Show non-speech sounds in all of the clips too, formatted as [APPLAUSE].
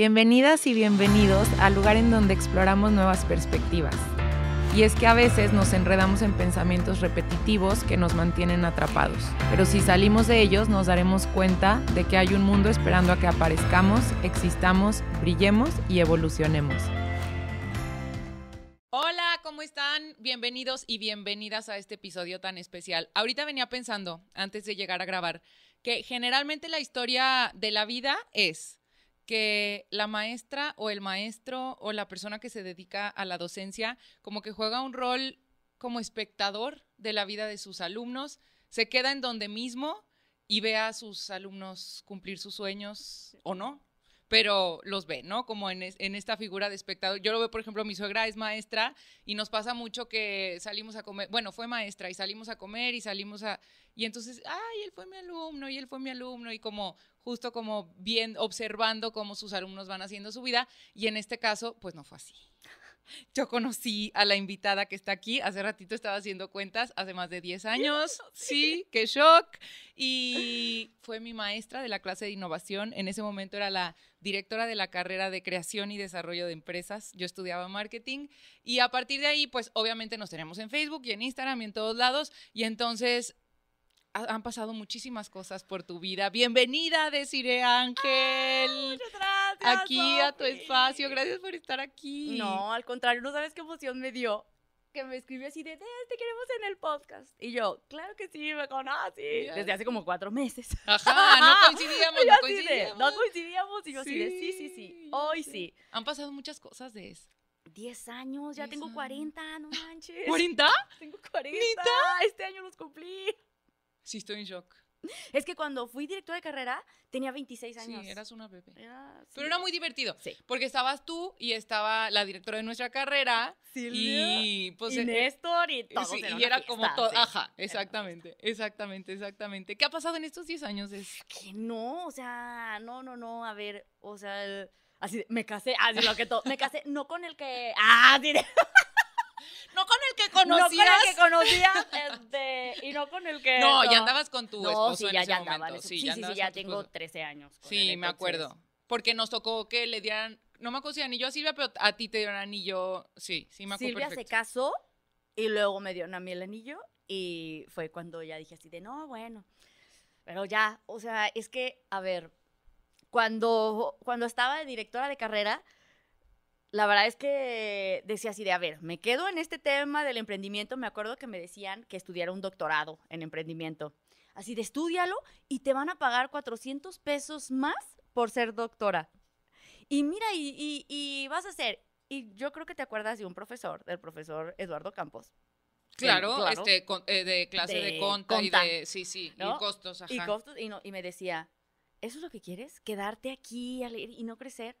Bienvenidas y bienvenidos al lugar en donde exploramos nuevas perspectivas. Y es que a veces nos enredamos en pensamientos repetitivos que nos mantienen atrapados, pero si salimos de ellos nos daremos cuenta de que hay un mundo esperando a que aparezcamos, existamos, brillemos y evolucionemos. Hola, ¿cómo están? Bienvenidos y bienvenidas a este episodio tan especial. Ahorita venía pensando, antes de llegar a grabar, que generalmente la historia de la vida es que la maestra o el maestro o la persona que se dedica a la docencia como que juega un rol como espectador de la vida de sus alumnos, se queda en donde mismo y ve a sus alumnos cumplir sus sueños o no, pero los ve, ¿no? Como en, en, esta figura de espectador. Yo lo veo, por ejemplo, mi suegra es maestra y nos pasa mucho que salimos a comer, bueno, fue maestra y salimos a comer y salimos a... Y entonces, ay, él fue mi alumno y él fue mi alumno y como justo como bien observando cómo sus alumnos van haciendo su vida y en este caso pues no fue así. Yo conocí a la invitada que está aquí, hace ratito estaba haciendo cuentas, hace más de 10 años, [LAUGHS] sí, qué shock, y fue mi maestra de la clase de innovación, en ese momento era la directora de la carrera de creación y desarrollo de empresas. Yo estudiaba marketing y a partir de ahí, pues obviamente nos tenemos en Facebook y en Instagram y en todos lados. Y entonces han pasado muchísimas cosas por tu vida. Bienvenida, deciré Ángel. muchas gracias. Aquí a tu espacio. Gracias por estar aquí. No, al contrario, no sabes qué emoción me dio. Que me escribió así de, te queremos en el podcast. Y yo, claro que sí, me conocí. Desde hace como cuatro meses. Ajá, no [LAUGHS] coincidíamos, no coincidíamos. Y yo sí, sí, sí, sí. Hoy sí. Han pasado muchas cosas de eso. 10 años, ya tengo 40, no manches. ¿40? Tengo 40. Este año los cumplí. Sí, estoy en shock. Es que cuando fui directora de carrera tenía 26 años. Sí, eras una bebé. Ah, Pero era muy divertido. Sí. Porque estabas tú y estaba la directora de nuestra carrera. Sí, y pues. Y eh, Néstor y todo. y era como todo. ajá, exactamente. Exactamente, exactamente. ¿Qué ha pasado en estos 10 años? Es... Que no, o sea, no, no, no. A ver, o sea, así, me casé, así lo que todo. Me casé no con el que. Ah, directo. [LAUGHS] no con el que conocía No con el que conocía [LAUGHS] este, y no con el que... No, ya andabas con tu esposo en ya, ese momento. sí, sí, ya tengo 13 años. sí, me acuerdo. Porque nos tocó que le dieran, no me acuerdo ni anillo a Silvia, pero a ti te dieron anillo, sí, sí me acuerdo Silvia se casó y luego me dieron a mí el anillo y fue cuando ya dije así de, no, bueno, pero ya, o sea, es que, a ver, cuando, cuando estaba de directora de carrera la verdad es que decía así de, a ver, me quedo en este tema del emprendimiento. Me acuerdo que me decían que estudiara un doctorado en emprendimiento. Así de, estudialo y te van a pagar 400 pesos más por ser doctora. Y mira, y, vas a ser, y yo creo que te acuerdas de un profesor, del profesor Eduardo Campos. Claro, este, eh, de clase de, contabilidad y de, sí, sí, costos, Y y me decía, ¿eso es lo que quieres? ¿Quedarte aquí a leer y no crecer?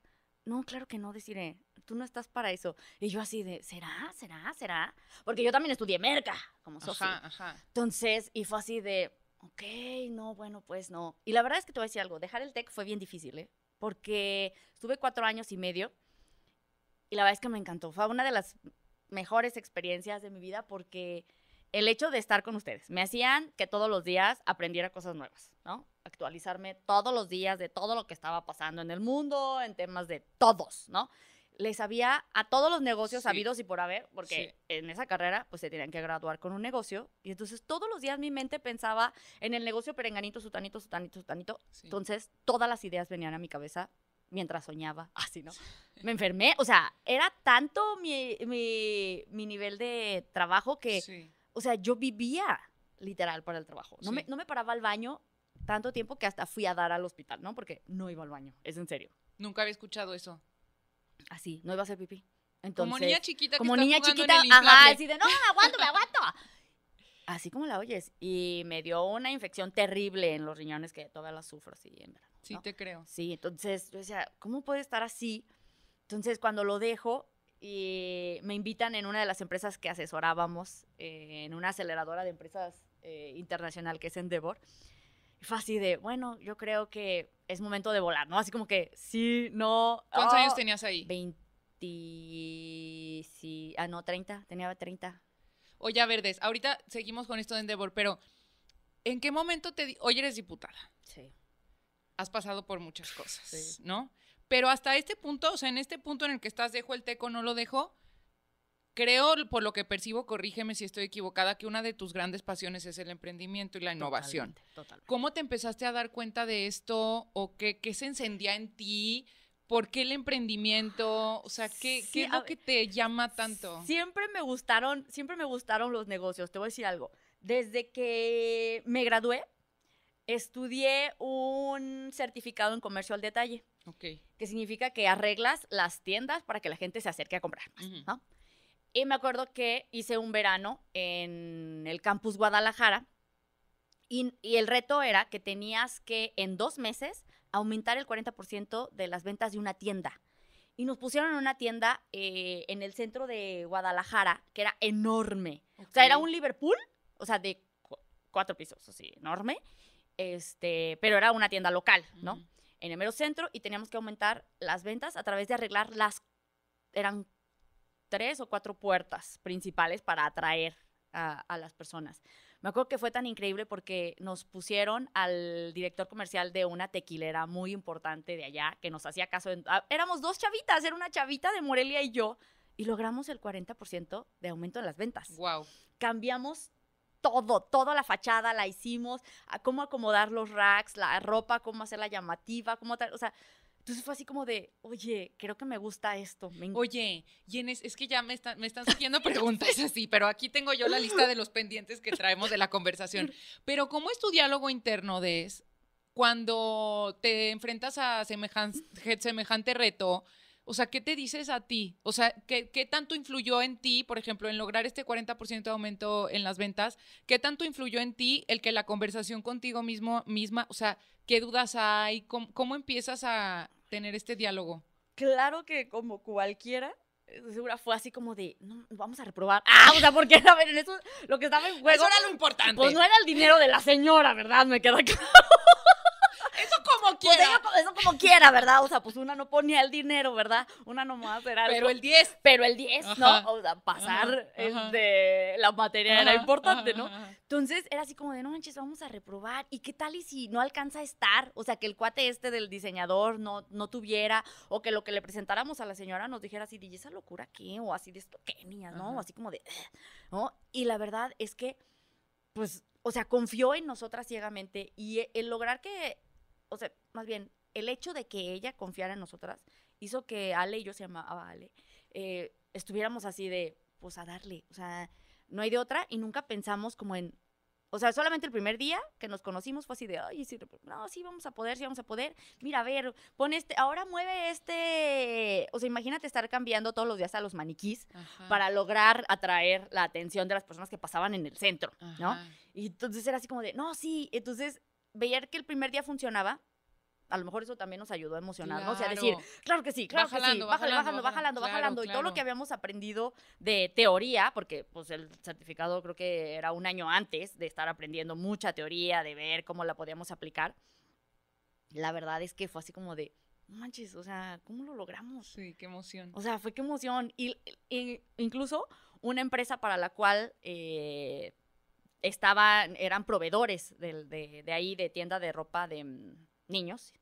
No, claro que no, deciré, tú no estás para eso. Y yo así de, ¿será? ¿Será? ¿Será? Porque yo también estudié merca, como Sofi. Ajá, ajá. Entonces, y fue así de, ok, no, bueno, pues no. Y la verdad es que te voy a decir algo, dejar el TEC fue bien difícil, ¿eh? Porque estuve cuatro años y medio y la verdad es que me encantó. Fue una de las mejores experiencias de mi vida porque el hecho de estar con ustedes me hacían que todos los días aprendiera cosas nuevas, ¿no? Actualizarme todos los días de todo lo que estaba pasando en el mundo, en temas de todos, ¿no? les había a todos los negocios habidos y por haber, porque en esa carrera pues se tenían que graduar con un negocio. Y entonces todos los días mi mente pensaba en el negocio perenganito, sutanito, sutanito, sutanito. Entonces todas las ideas venían a mi cabeza mientras soñaba, [LAUGHS] así, ¿no? Me enfermé, o sea, era tanto mi, nivel de trabajo que, o sea, yo vivía literal para el trabajo. No, me, no me paraba al baño tanto tiempo que hasta fui a dar al hospital, ¿no? Porque no iba al baño, es en serio. Nunca había escuchado eso así, no iba a hacer pipí. Entonces, como niña chiquita. Como niña chiquita, ajá, así de, no, me aguanto, [LAUGHS] me aguanto. Así como la oyes. Y me dio una infección terrible en los riñones que todavía la sufro, sí, en verdad. Sí, te creo. Sí, entonces yo decía, ¿cómo puede estar así? Entonces cuando lo dejo, y me invitan en una de las empresas que asesorábamos, eh, en una aceleradora de empresas eh, internacional que es Endeavor. Y fue así de, bueno, yo creo que es momento de volar, ¿no? Así como que, sí, no. ¿Cuántos oh, años tenías ahí? 20. ah, no, 30. Tenía 30. Oye, Verdes, ahorita seguimos con esto de Endeavor, pero ¿en qué momento te... Hoy eres diputada. Sí. Has pasado por muchas cosas, ¿no? Pero hasta este punto, o sea, en este punto en el que estás, dejo el teco, no lo dejo, creo, por lo que percibo, corrígeme si estoy equivocada, que una de tus grandes pasiones es el emprendimiento y la innovación. Totalmente, ¿Cómo te empezaste a dar cuenta de esto o qué, se encendía en ti? ¿Por qué el emprendimiento? O sea, ¿qué, es lo que te llama tanto? Siempre me gustaron, siempre me gustaron los negocios. Te voy a decir algo. Desde que me gradué, estudié un certificado en comercio al detalle. Ok. Que significa que arreglas las tiendas para que la gente se acerque a comprar más, ¿no? Y me acuerdo que hice un verano en el campus Guadalajara y, el reto era que tenías que en dos meses aumentar el 40% de las ventas de una tienda. Y nos pusieron en una tienda eh, en el centro de Guadalajara, que era enorme. O sea, era un Liverpool, o sea, de cuatro pisos, así, enorme. Este, pero era una tienda local, ¿no? En el mero centro y teníamos que aumentar las ventas a través de arreglar las, eran tres o cuatro puertas principales para atraer a, las personas. Me acuerdo que fue tan increíble porque nos pusieron al director comercial de una tequilera muy importante de allá que nos hacía caso. Ah, éramos dos chavitas, era una chavita de Morelia y yo, y logramos el 40% de aumento en las ventas. ¡Wow! Cambiamos todo, toda la fachada la hicimos, cómo acomodar los racks, la ropa, cómo hacer la llamativa, cómo. O sea, entonces fue así como de, oye, creo que me gusta esto. oye, y es, que ya me, me están surgiendo [LAUGHS] preguntas así, pero aquí tengo yo la lista de los pendientes que traemos de la conversación. Pero ¿cómo es tu diálogo interno de cuando te enfrentas a semejante reto? O sea, ¿qué te dices a ti? O sea, ¿qué, tanto influyó en ti, por ejemplo, en lograr este 40% de aumento en las ventas? ¿Qué tanto influyó en ti el que la conversación contigo mismo, misma, o sea, qué dudas hay? cómo empiezas a, tener este diálogo? Claro que como cualquiera, eh, segura fue así como de, no, vamos a reprobar. Ah, o sea, porque [LAUGHS] a ver, en eso, lo que estaba en juego. Eso era lo importante. Pues no era el dinero de la señora, ¿verdad? Me queda [LAUGHS] claro. Eso como pues quiera. eso como quiera, ¿verdad? O sea, pues una no ponía el dinero, ¿verdad? Una nomás más Pero el 10. Pero el 10, ¿no? O sea, pasar la materia era importante, ¿no? Entonces era así como de, no manches, vamos a reprobar. ¿Y qué tal y si no alcanza a estar? O sea, que el cuate este del diseñador no, no tuviera, o que lo que le presentáramos a la señora nos dijera así, ¿y esa locura qué? O así de esto, ¿qué, niña? ¿No? así como de, ¿no? Y la verdad es que, pues, o sea, confió en nosotras ciegamente y el lograr que o sea, más bien, el hecho de que ella confiara en nosotras hizo que Ale, y yo se llamaba Ale, eh, estuviéramos así de, pues a darle, o sea, no hay de otra y nunca pensamos como en, o sea, solamente el primer día que nos conocimos fue así de, ay, sí, no, sí vamos a poder, sí vamos a poder. Mira, a ver, pon este, ahora mueve este, o sea, imagínate estar cambiando todos los días a los maniquís para lograr atraer la atención de las personas que pasaban en el centro, ¿no? Y entonces era así como de, no, sí, entonces veía que el primer día funcionaba, a lo mejor eso también nos ayudó a emocionarnos o sea, decir, claro que sí, claro que sí, bájalo, bájalo, bájalo, bájalo, y todo lo que habíamos aprendido de teoría, porque pues el certificado creo que era un año antes de estar aprendiendo mucha teoría, de ver cómo la podíamos aplicar. La verdad es que fue así como de, manches, o sea, ¿cómo lo logramos? Sí, qué emoción. O sea, fue qué emoción. Y, incluso una empresa para la cual eh, estaban, eran proveedores de, de, de ahí, de tienda de ropa de mm, niños,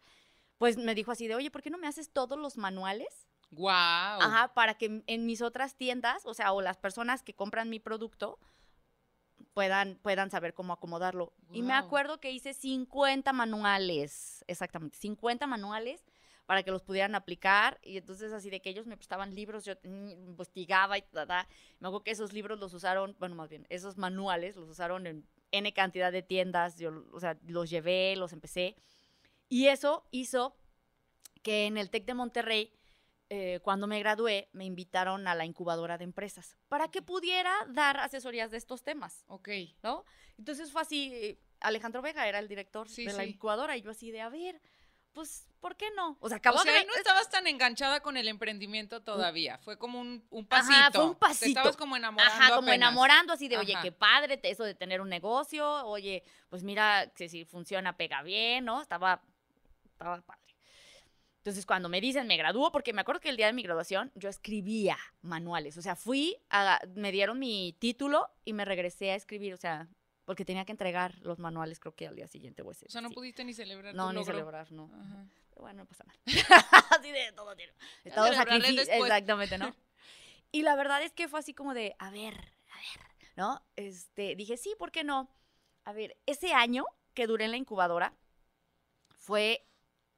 pues me dijo así de, oye, ¿por qué no me haces todos los manuales? Guau. Ajá, para que en mis otras tiendas, o sea, o las personas que compran mi producto puedan, puedan saber cómo acomodarlo. Y me acuerdo que hice 50 manuales, exactamente, 50 manuales para que los pudieran aplicar. Y entonces así de que ellos me prestaban libros, yo investigaba y tal. Me acuerdo que esos libros los usaron, bueno, más bien, esos manuales los usaron en N cantidad de tiendas, yo, o sea, los llevé, los empecé. Y eso hizo que en el TEC de Monterrey, eh, cuando me gradué, me invitaron a la incubadora de empresas para que pudiera dar asesorías de estos temas. Ok. ¿No? Entonces fue así, eh, Alejandro Vega era el director de la incubadora y yo así de, a ver, pues, ¿por qué no? O sea, acabó o sea, no estabas tan enganchada con el emprendimiento todavía. Fue como un, pasito. Ajá, fue un pasito. Te estabas como enamorando. Ajá, como enamorando así de, oye, qué padre eso de tener un negocio. Oye, pues mira, que si funciona, pega bien, ¿no? Estaba, estaba padre. Entonces, cuando me dicen, me graduó porque me acuerdo que el día de mi graduación yo escribía manuales. O sea, fui, me dieron mi título y me regresé a escribir. O sea, porque tenía que entregar los manuales creo que al día siguiente o ese. O sea, no pudiste ni celebrar. No, ni celebrar, no. Pero bueno, no pasa nada. [LAUGHS] así de todo tiempo. Estado sacrificio. Exactamente, ¿no? [LAUGHS] y la verdad es que fue así como de, a ver, a ver, ¿no? Este, dije, sí, ¿por qué no? A ver, ese año que duré en la incubadora fue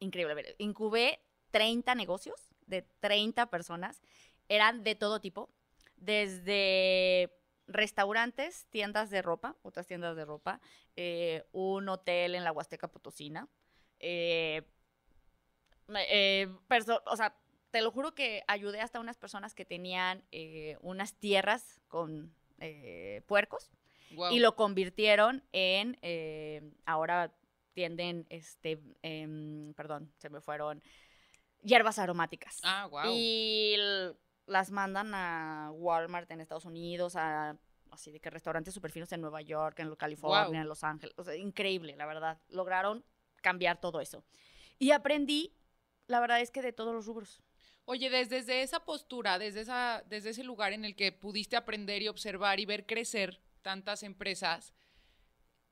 increíble. A ver, incubé 30 negocios de 30 personas. Eran de todo tipo. Desde restaurantes, tiendas de ropa, otras tiendas de ropa, eh, un hotel en la Huasteca Potosina. Eh, eh o sea, te lo juro que ayudé hasta unas personas que tenían eh, unas tierras con puercos y lo convirtieron en, ahora tienden, este, em, perdón, se me fueron hierbas aromáticas. Ah, wow. Y las mandan a Walmart en Estados Unidos, a así de que restaurantes super finos en Nueva York, en California, en Los Ángeles. O sea, increíble, la verdad. Lograron cambiar todo eso. Y aprendí, la verdad es que de todos los rubros. Oye, desde, esa postura, desde, esa, desde ese lugar en el que pudiste aprender y observar y ver crecer tantas empresas,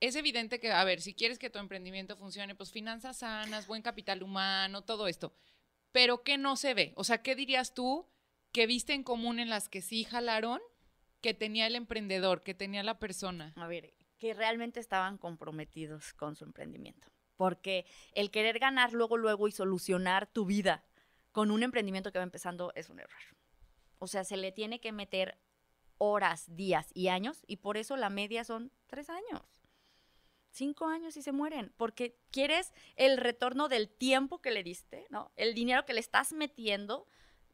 es evidente que, a ver, si quieres que tu emprendimiento funcione, pues finanzas sanas, buen capital humano, todo esto. Pero ¿qué no se ve? O sea, ¿qué dirías tú? que viste en común en las que sí jalaron, que tenía el emprendedor, que tenía la persona? A ver, que realmente estaban comprometidos con su emprendimiento. Porque el querer ganar luego, luego y solucionar tu vida con un emprendimiento que va empezando es un error. O sea, se le tiene que meter horas, días y años, y por eso la media son tres años. Cinco años y se mueren, porque quieres el retorno del tiempo que le diste, ¿no? El dinero que le estás metiendo,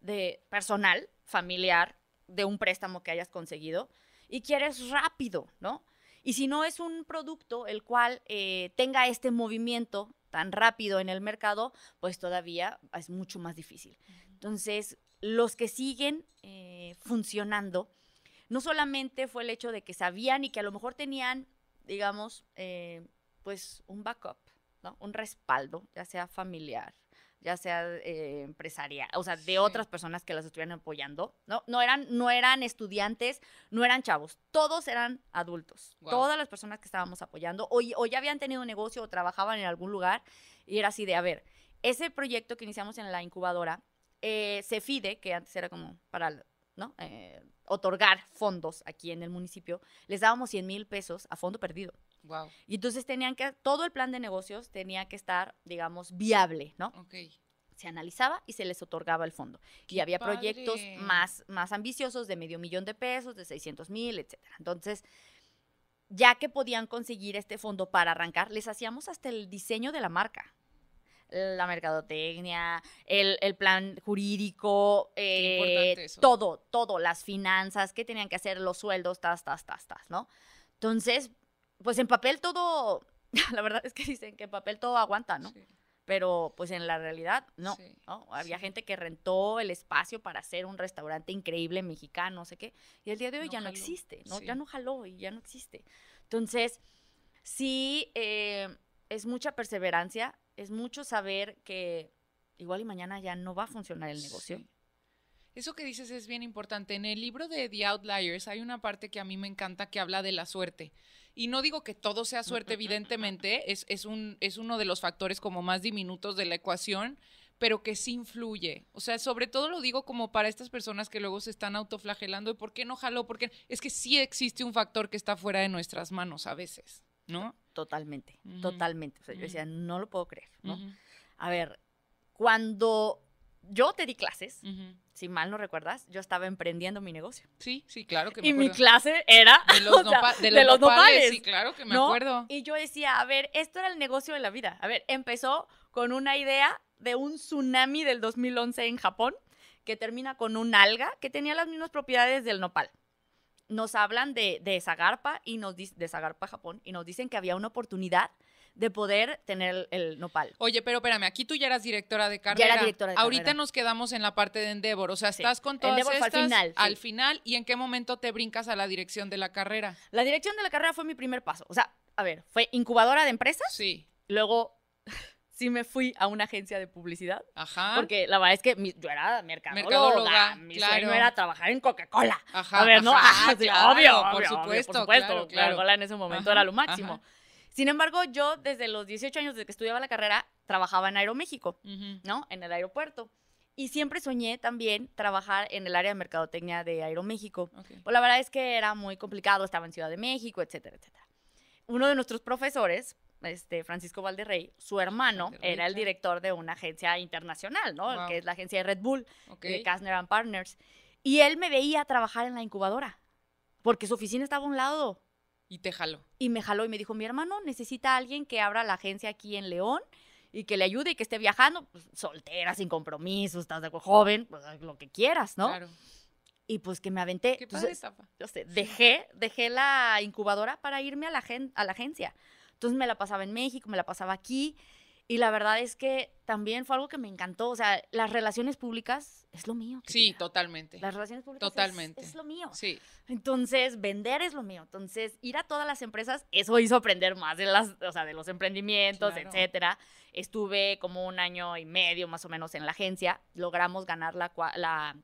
de personal, familiar, de un préstamo que hayas conseguido y quieres rápido, ¿no? Y si no es un producto el cual eh, tenga este movimiento tan rápido en el mercado, pues todavía es mucho más difícil. Entonces, los que siguen eh, funcionando, no solamente fue el hecho de que sabían y que a lo mejor tenían, digamos, eh, pues un backup, ¿no? un respaldo, ya sea familiar, ya sea empresaria, o sea, de otras personas que las estuvieran apoyando, ¿no? No eran, no eran estudiantes, no eran chavos, todos eran adultos, todas las personas que estábamos apoyando, o, ya habían tenido un negocio o trabajaban en algún lugar, y era así de, a ver, ese proyecto que iniciamos en la incubadora, eh, Cefide, que antes era como para, ¿no? Eh, otorgar fondos aquí en el municipio, les dábamos 100 mil pesos a fondo perdido. Y entonces tenían que, todo el plan de negocios tenía que estar, digamos, viable, ¿no? Ok. Se analizaba y se les otorgaba el fondo. y había proyectos más, más ambiciosos de medio millón de pesos, de 600 mil, etcétera. Entonces, ya que podían conseguir este fondo para arrancar, les hacíamos hasta el diseño de la marca la mercadotecnia, el, el plan jurídico, eh, todo, todo, las finanzas, qué tenían que hacer, los sueldos, tas, tas, tas, tas, ¿no? Entonces, pues en papel todo, [LAUGHS] la verdad es que dicen que en papel todo aguanta, ¿no? Pero pues en la realidad, no. Había gente que rentó el espacio para hacer un restaurante increíble mexicano, no sé qué. Y el día de hoy ya no existe, ¿no? Ya no jaló y ya no existe. Entonces, sí, eh, es mucha perseverancia, es mucho saber que igual y mañana ya no va a funcionar el negocio. Eso que dices es bien importante. En el libro de The Outliers hay una parte que a mí me encanta que habla de la suerte. Y no digo que todo sea suerte, evidentemente, es, un, es uno de los factores como más diminutos de la ecuación, pero que sí influye. O sea, sobre todo lo digo como para estas personas que luego se están autoflagelando y por qué no jaló, porque es que sí existe un factor que está fuera de nuestras manos a veces, ¿no? Totalmente, totalmente. O sea, yo decía, no lo puedo creer, ¿no? A ver, cuando yo te di clases, si mal no recuerdas, yo estaba emprendiendo mi negocio. Sí, sí, claro que me Y mi clase era de los, [LAUGHS] nopales. Sí, claro que me acuerdo. Y yo decía, a ver, esto era el negocio de la vida. A ver, empezó con una idea de un tsunami del 2011 en Japón que termina con un alga que tenía las mismas propiedades del nopal. Nos hablan de, de y nos de Zagarpa, Japón y nos dicen que había una oportunidad de poder tener el, nopal. Oye, pero espérame, aquí tú ya eras directora de carrera. Ya era directora de Ahorita nos quedamos en la parte de Endeavor, o sea, estás con todas Endeavor al final. Al final, ¿y en qué momento te brincas a la dirección de la carrera? La dirección de la carrera fue mi primer paso. O sea, a ver, fue incubadora de empresas. Sí. Luego [LAUGHS] sí me fui a una agencia de publicidad. Ajá. Porque la verdad es que yo era mercadóloga. mi sueño era trabajar en Coca-Cola. Ajá. A ver, ¿no? [LAUGHS] obvio, por supuesto, Claro, Coca-Cola en ese momento era lo máximo. Sin embargo, yo desde los 18 años, desde que estudiaba la carrera, trabajaba en Aeroméxico, ¿no? En el aeropuerto. Y siempre soñé también trabajar en el área de mercadotecnia de Aeroméxico. Pues la verdad es que era muy complicado, estaba en Ciudad de México, etcétera, etcétera. Uno de nuestros profesores, este, Francisco Valderrey, su hermano era el director de una agencia internacional, ¿no? Que es la agencia de Red Bull, de eh, Kastner and Partners. Y él me veía trabajar en la incubadora, porque su oficina estaba a un lado y te jaló. Y me jaló y me dijo, mi hermano necesita alguien que abra la agencia aquí en León y que le ayude y que esté viajando, pues, soltera, sin compromisos, estás joven, pues, lo que quieras, ¿no? Claro. Y pues que me aventé. Qué dejé, dejé la incubadora para irme a la, a la agencia. Entonces me la pasaba en México, me la pasaba aquí y la verdad es que también fue algo que me encantó. O sea, las relaciones públicas es lo mío. Sí, totalmente. Las relaciones públicas totalmente. Es, lo mío. Sí. Entonces, vender es lo mío. Entonces, ir a todas las empresas, eso hizo aprender más de las, o sea, de los emprendimientos, etcétera. Estuve como un año y medio más o menos en la agencia. Logramos ganar la, la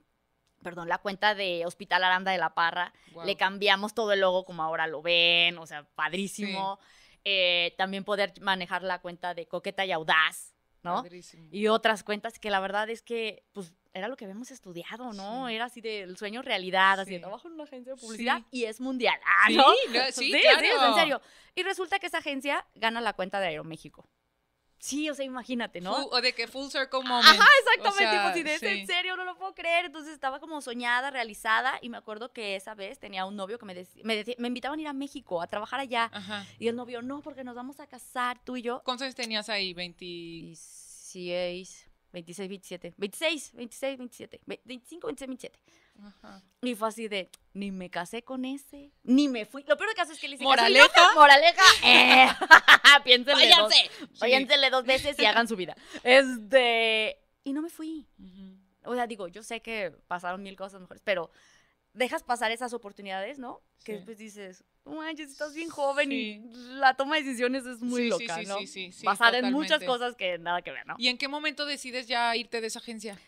perdón, la cuenta de Hospital Aranda de la Parra. Le cambiamos todo el logo como ahora lo ven, o sea, padrísimo. Sí. Eh, también poder manejar la cuenta de Coqueta y Audaz, ¿no? Y otras cuentas que la verdad es que, pues, era lo que habíamos estudiado, ¿no? Era así del sueño realidad, así de trabajo en una agencia de publicidad y es mundial. Ah, sí, sí, en serio. Y resulta que esa agencia gana la cuenta de Aeroméxico. Sí, o sea, imagínate, ¿no? o de que full circle moment. Ajá, exactamente. tipo, si en serio, no lo puedo creer. Entonces estaba como soñada, realizada. Y me acuerdo que esa vez tenía un novio que me decía, me, invitaban a ir a México a trabajar allá. Y el novio, no, porque nos vamos a casar tú y yo. ¿Cuántos años tenías ahí? 26, 26, 27. 26, 26, 27. 25, 26, 27. Ajá. Y fue así de, ni me casé con ese, ni me fui. Lo peor que haces es que le hice ¿Moraleja? moraleja, eh". [LAUGHS] piénsenle, dos, dos veces y hagan su vida. Este, y no me fui. O sea, digo, yo sé que pasaron mil cosas mejores, pero dejas pasar esas oportunidades, ¿no? Que después dices, manches, estás bien joven y la toma de decisiones es muy loca, ¿no? Sí, sí, sí. Basada en muchas cosas que nada que ver, ¿no? ¿Y en qué momento decides ya irte de esa agencia?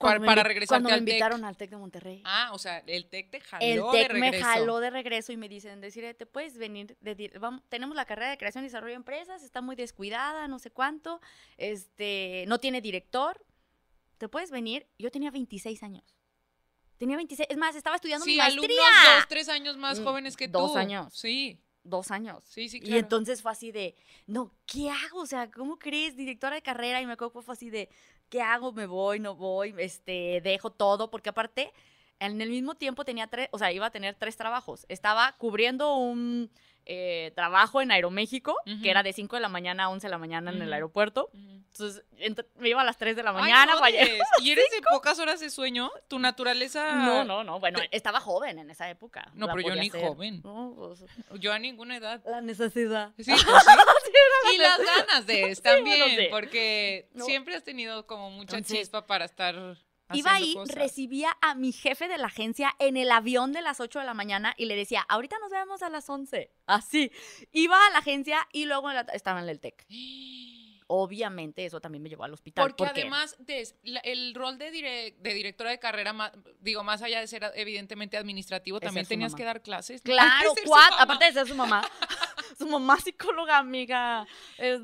Cuando para, regresar me invitaron al TEC de Monterrey. Ah, o sea, el TEC te jaló el tec de regreso. me jaló de regreso y me dicen, decir, eh, te puedes venir, tenemos la carrera de creación y desarrollo de empresas, está muy descuidada, no sé cuánto, este, no tiene director, te puedes venir. Yo tenía 26 años. Tenía 26, es más, estaba estudiando sí, mi maestría. dos, tres años más mm, jóvenes que tú. Dos años. Sí. Dos años. Sí, sí, claro. Y entonces fue así de, no, ¿qué hago? O sea, ¿cómo crees? Directora de carrera. Y me acuerdo que fue así de, ¿qué hago? ¿Me voy? ¿No voy? Este, dejo todo, porque aparte en el mismo tiempo tenía tres, o sea, iba a tener tres trabajos. Estaba cubriendo un eh, trabajo en Aeroméxico, que era de 5 de la mañana a 11 de la mañana en el aeropuerto. Entonces, me iba a las 3 de la mañana. [LAUGHS] ¿Y eres de pocas horas de sueño? ¿Tu naturaleza...? No, no, no. Bueno, estaba joven en esa época. No, pero yo ni joven. Pues. Yo a ninguna edad. La necesidad. Sí, [LAUGHS] sí. y las ganas de [LAUGHS] también, viendo. porque siempre has tenido como mucha chispa para estar Iba ahí, recibía a mi jefe de la agencia en el avión de las 8 de la mañana y le decía, ahorita nos vemos a las 11. Así. Iba a la agencia y luego estaba en el TEC. Obviamente eso también me llevó al hospital. Porque, además el rol de, de, directora de carrera, digo, más allá de ser evidentemente administrativo, también tenías que dar clases. [LAUGHS] Claro, aparte de ser su mamá. [LAUGHS] tu mamá psicóloga, amiga.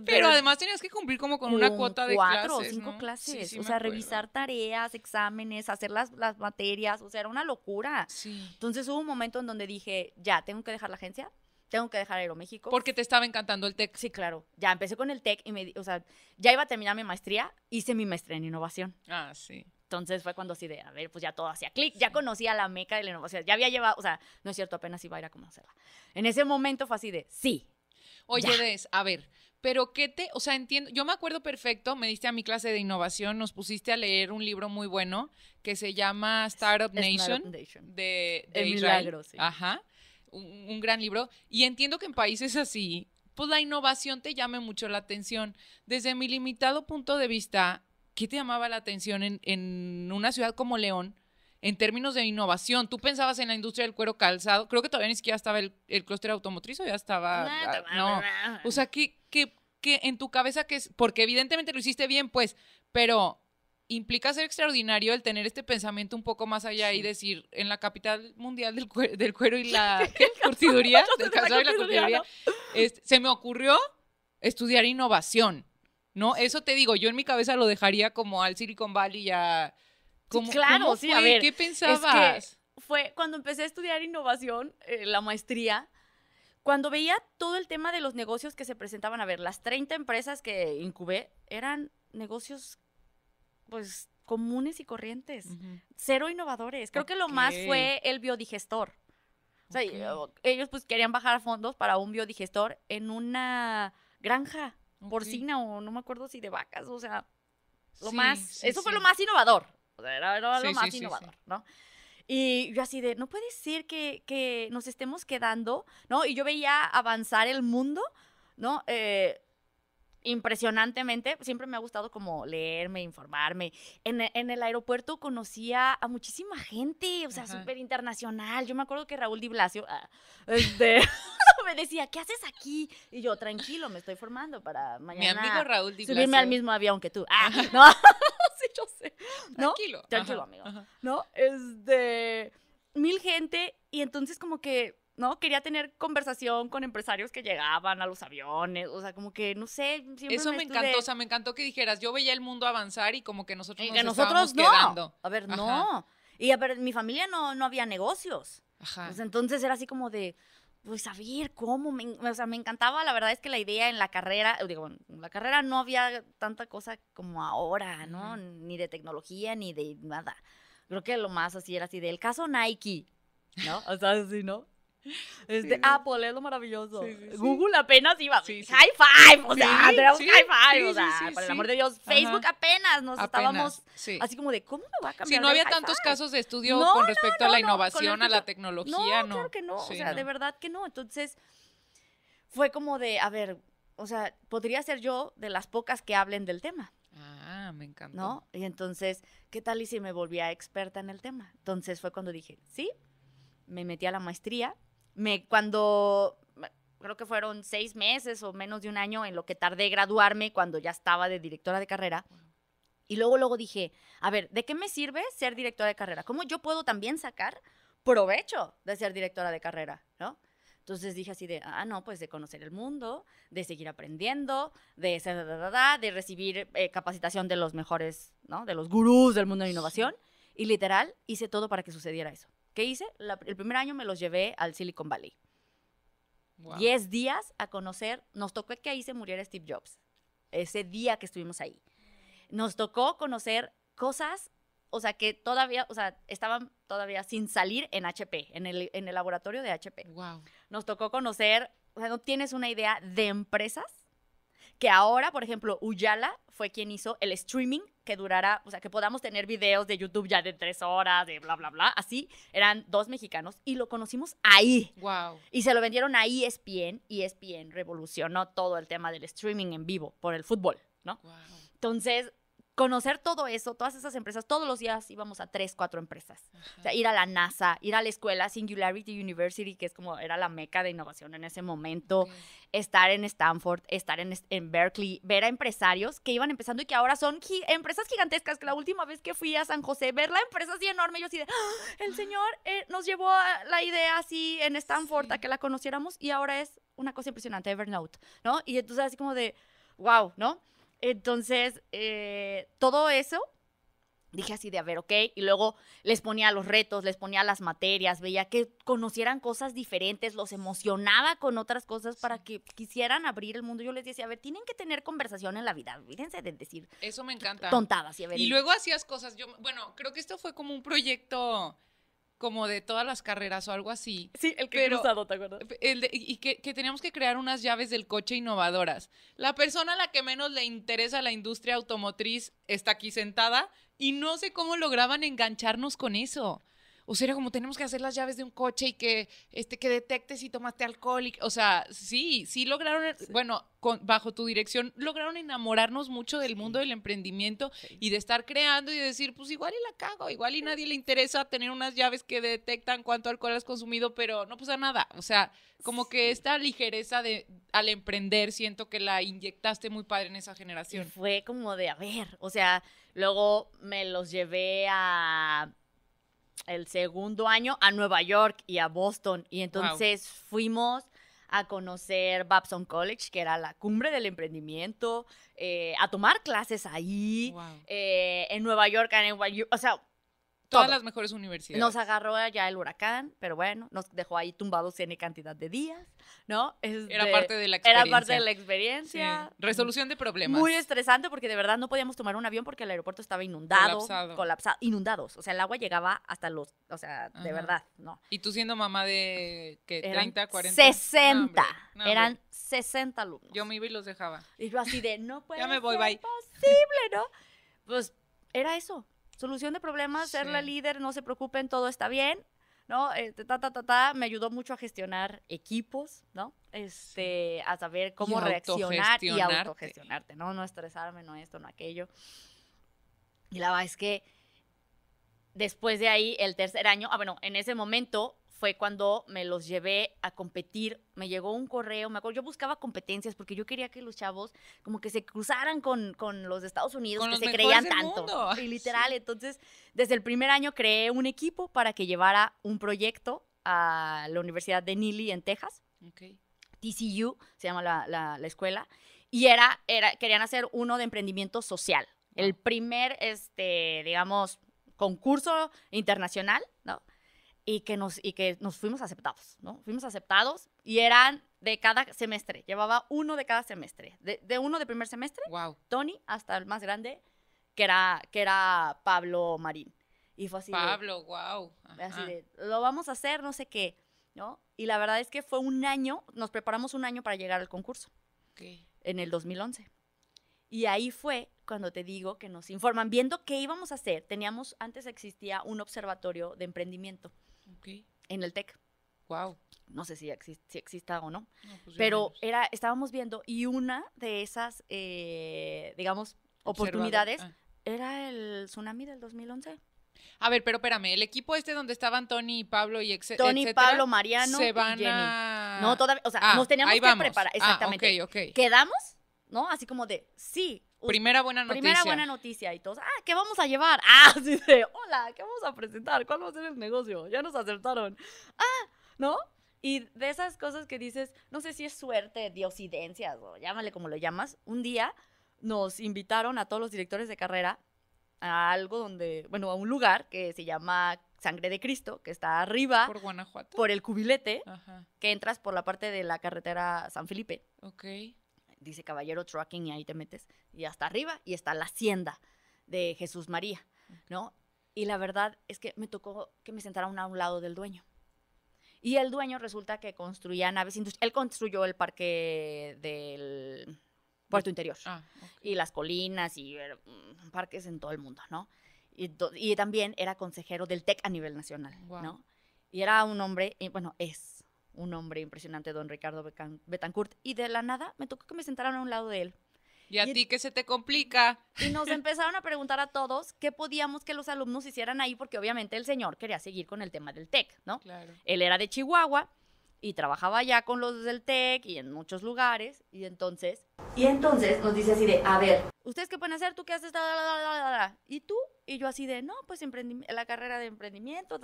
Pero además tenías que cumplir como con, una cuota de cuatro o cinco clases. o sea, revisar tareas, exámenes, hacer las, materias. O sea, era una locura. Sí. Entonces hubo un momento en donde dije, ya, tengo que dejar la agencia, tengo que dejar Aeroméxico. Porque te estaba encantando el TEC. Sí, claro. Ya empecé con el TEC y me, o sea, ya iba a terminar mi maestría, hice mi maestría en innovación. Ah, sí. Entonces fue cuando así de, a ver, pues ya todo hacía clic, ya conocía la meca de la innovación, ya había llevado, o sea, no es cierto, apenas iba a ir a conocerla. En ese momento fue así de, sí. Oye, a ver, pero qué te, o sea, entiendo, yo me acuerdo perfecto, me diste a mi clase de innovación, nos pusiste a leer un libro muy bueno que se llama Startup Nation, de, Ajá, un, un gran libro. Y entiendo que en países así, pues la innovación te llame mucho la atención. Desde mi limitado punto de vista, ¿qué te llamaba la atención en, una ciudad como León? en términos de innovación, tú pensabas en la industria del cuero calzado, creo que todavía ni siquiera estaba el, clúster automotriz o ya estaba... No, ah, o sea, ¿qué en tu cabeza que es, porque evidentemente lo hiciste bien, pues, pero implica ser extraordinario el tener este pensamiento un poco más allá y decir, en la capital mundial del, cuero, y la [LAUGHS] curtiduría, del calzado y la curtiduría, este, se me ocurrió estudiar innovación. ¿no? Eso te digo, yo en mi cabeza lo dejaría como al Silicon Valley ya... claro, sí, a ver. ¿Qué pensabas? fue cuando empecé a estudiar innovación, eh, la maestría, cuando veía todo el tema de los negocios que se presentaban, a ver, las 30 empresas que incubé eran negocios, pues, comunes y corrientes, cero innovadores. Creo que lo más fue el biodigestor. O sea, eh, ellos pues querían bajar fondos para un biodigestor en una granja porcina o no me acuerdo si de vacas, o sea, lo más, eso fue lo más innovador, o sea, era, lo más innovador, ¿no? Y yo así de, no puede ser que, que, nos estemos quedando, ¿no? Y yo veía avanzar el mundo, ¿no? Eh, impresionantemente. Siempre me ha gustado como leerme, informarme. En, e, el aeropuerto conocía a muchísima gente, o sea, súper internacional. Yo me acuerdo que Raúl Di Blasio ah, este, [LAUGHS] me decía, ¿qué haces aquí? Y yo, tranquilo, me estoy formando para mañana. Mi amigo Raúl Di Blasio. Subirme al mismo avión que tú. Ah, [LAUGHS] no, [LAUGHS] sí, yo sé. Tranquilo. Tranquilo, amigo. ¿No? Este, mil gente y entonces como que ¿no? Quería tener conversación con empresarios que llegaban a los aviones, o sea, como que, no sé, siempre Eso me, encantó, o sea, me encantó que dijeras, yo veía el mundo avanzar y como que nosotros y nosotros no. A ver, no. Y a ver, mi familia no, no había negocios. Ajá. entonces era así como de, pues a ver, ¿cómo? o sea, me encantaba, la verdad es que la idea en la carrera, digo, en la carrera no había tanta cosa como ahora, ¿no? Ni de tecnología, ni de nada. Creo que lo más así era así del caso Nike, ¿no? O sea, así, ¿no? [LAUGHS] Este, Apple es lo maravilloso. Google apenas iba. High five, o sea, high five, por el amor de Dios. Facebook apenas nos estábamos así como de cómo me va a cambiar. Si no había tantos casos de estudio con respecto a la innovación, a la tecnología, no. claro que no, o sea, de verdad que no. Entonces, fue como de, a ver, o sea, podría ser yo de las pocas que hablen del tema. Ah, me encantó. ¿No? Y entonces, ¿qué tal y si me volvía experta en el tema? Entonces fue cuando dije, sí, me metí a la maestría cuando creo que fueron seis meses o menos de un año en lo que tardé graduarme cuando ya estaba de directora de carrera. Y luego, luego dije, a ver, ¿de qué me sirve ser directora de carrera? ¿Cómo yo puedo también sacar provecho de ser directora de carrera? ¿No? Entonces dije así de, ah, no, pues de conocer el mundo, de seguir aprendiendo, de de recibir eh, capacitación de los mejores, ¿no? De los gurús del mundo de innovación. Y literal, hice todo para que sucediera eso. ¿Qué hice? el primer año me los llevé al Silicon Valley. Diez días a conocer, nos tocó que ahí se muriera Steve Jobs, ese día que estuvimos ahí. Nos tocó conocer cosas, o sea, que todavía, o sea, estaban todavía sin salir en HP, en el, en el laboratorio de HP. Wow. Nos tocó conocer, o sea, no tienes una idea de empresas que ahora, por ejemplo, Uyala fue quien hizo el streaming que durara, o sea, que podamos tener videos de YouTube ya de tres horas, de bla, bla, bla. Así eran dos mexicanos y lo conocimos ahí. Wow. Y se lo vendieron a ESPN. y e ESPN revolucionó todo el tema del streaming en vivo por el fútbol, ¿no? Wow. Entonces, conocer todo eso, todas esas empresas, todos los días íbamos a tres, cuatro empresas. O sea, ir a la NASA, ir a la escuela Singularity University, que es como era la meca de innovación en ese momento, estar en Stanford, estar en, Berkeley, ver a empresarios que iban empezando y que ahora son empresas gigantescas, que la última vez que fui a San José, ver la empresa así enorme, yo así de, ah, el ah. señor eh, nos llevó la idea así en Stanford a que la conociéramos y ahora es una cosa impresionante, Evernote, ¿no? Y entonces así como de, wow, ¿no? Entonces, eh, todo eso dije así de, a ver, ok, y luego les ponía los retos, les ponía las materias, veía que conocieran cosas diferentes, los emocionaba con otras cosas para que quisieran abrir el mundo. Yo les decía, a ver, tienen que tener conversación en la vida, fíjense de decir. Eso me encanta. Tontadas, y a ver. Y luego hacías cosas, yo, bueno, creo que esto fue como un proyecto como de todas las carreras o algo así. Sí, el que pero, cruzado, ¿te acuerdas? y que, que, teníamos que crear unas llaves del coche innovadoras. La persona a la que menos le interesa la industria automotriz está aquí sentada y no sé cómo lograban engancharnos con eso. O sea, era como tenemos que hacer las llaves de un coche y que, este, que detecte si tomaste alcohol. o sea, sí, sí lograron, eh, bueno, bajo tu dirección, lograron enamorarnos mucho del mundo del emprendimiento y de estar creando y decir, pues igual y la cago, igual y nadie le interesa tener unas llaves que detectan cuánto alcohol has consumido, pero no pasa nada. O sea, como que esta ligereza de al emprender, siento que la inyectaste muy padre en esa generación. fue como de, a ver, o sea, luego me los llevé a el segundo año a Nueva York y a Boston. Y entonces fuimos a conocer Babson College, que era la cumbre del emprendimiento, eh, a tomar clases ahí, eh, en Nueva York, en o sea, Todas las mejores universidades. Nos agarró ya el huracán, pero bueno, nos dejó ahí tumbados en cantidad de días, ¿no? era parte de la experiencia. Era parte de la experiencia. Resolución de problemas. Muy estresante porque de verdad no podíamos tomar un avión porque el aeropuerto estaba inundado. Colapsado. inundados. O sea, el agua llegaba hasta los, o sea, de verdad, ¿no? Y tú siendo mamá de, ¿qué? 30, 40. 60. eran 60 alumnos. Yo me iba y los dejaba. Y yo así de, no puede [LAUGHS] ya me voy, bye. posible, ¿no? Pues era eso, Solución de problemas, ser la líder, no se preocupen, todo está bien, ¿no? Este, ta, ta, ta, ta, me ayudó mucho a gestionar equipos, ¿no? Este, a saber cómo reaccionar y autogestionarte, ¿no? No estresarme, no esto, no aquello. Y la verdad es que después de ahí, el tercer año, ah, bueno, en ese momento fue cuando me los llevé a competir. Me llegó un correo, me acuerdo, yo buscaba competencias porque yo quería que los chavos como que se cruzaran con, los Estados Unidos, que se creían tanto. Y [LAUGHS] literal, entonces, desde el primer año creé un equipo para que llevara un proyecto a la Universidad de Neely en Texas. Okay. TCU se llama la, escuela. Y era, era, querían hacer uno de emprendimiento social. El primer, este, digamos, concurso internacional, ¿no? y que nos, y que nos fuimos aceptados, ¿no? Fuimos aceptados y eran de cada semestre, llevaba uno de cada semestre, de, de uno de primer semestre, Tony, hasta el más grande, que era, que era Pablo Marín. Y fue así. Pablo, wow. Así de, lo vamos a hacer, no sé qué, ¿no? Y la verdad es que fue un año, nos preparamos un año para llegar al concurso, ¿Qué? en el 2011. Y ahí fue cuando te digo que nos informan, viendo qué íbamos a hacer, teníamos, antes existía un observatorio de emprendimiento en el TEC. Wow. No sé si, exista o no. Pues pero era, estábamos viendo y una de esas, eh, digamos, oportunidades ah. era el tsunami del 2011. A ver, pero espérame, el equipo este donde estaban Tony y Pablo y etcétera. Tony, Pablo, Mariano, se van No, todavía, o sea, ah, nos teníamos que preparar, ah, exactamente. Quedamos, ¿no? Así como de, sí, Primera buena noticia. Primera buena noticia y todos, ah, ¿qué vamos a llevar? [LAUGHS] Ah, sí, hola, ¿qué vamos a presentar? ¿Cuál va a ser el negocio? Ya nos acertaron. Ah, ¿no? Y de esas cosas que dices, no sé si es suerte, diosidencias o llámale como lo llamas, un día nos invitaron a todos los directores de carrera a algo donde, bueno, a un lugar que se llama Sangre de Cristo, que está arriba. Por Guanajuato. Por el cubilete, que entras por la parte de la carretera San Felipe. Ok dice Caballero Trucking y ahí te metes, y hasta arriba, y está la hacienda de Jesús María, ¿no? Y la verdad es que me tocó que me sentara a un lado del dueño. Y el dueño resulta que construía naves industriales. Él construyó el parque del puerto interior. Ah, y las colinas y mm, parques en todo el mundo, ¿no? Y, también era consejero del TEC a nivel nacional, ¿no? Y era un hombre, bueno, es un hombre impresionante, don Ricardo Betancourt, y de la nada me tocó que me sentaran a un lado de él. ¿Y a ti ¿qué se te complica? Y nos empezaron a preguntar a todos qué podíamos que los alumnos hicieran ahí, porque obviamente el señor quería seguir con el tema del TEC, ¿no? Claro. Él era de Chihuahua y trabajaba ya con los del TEC y en muchos lugares, y entonces y entonces nos dice así de, a ver. ¿Ustedes qué pueden hacer? ¿Tú qué haces? estado y tú, y yo así de, no, pues la carrera de emprendimiento,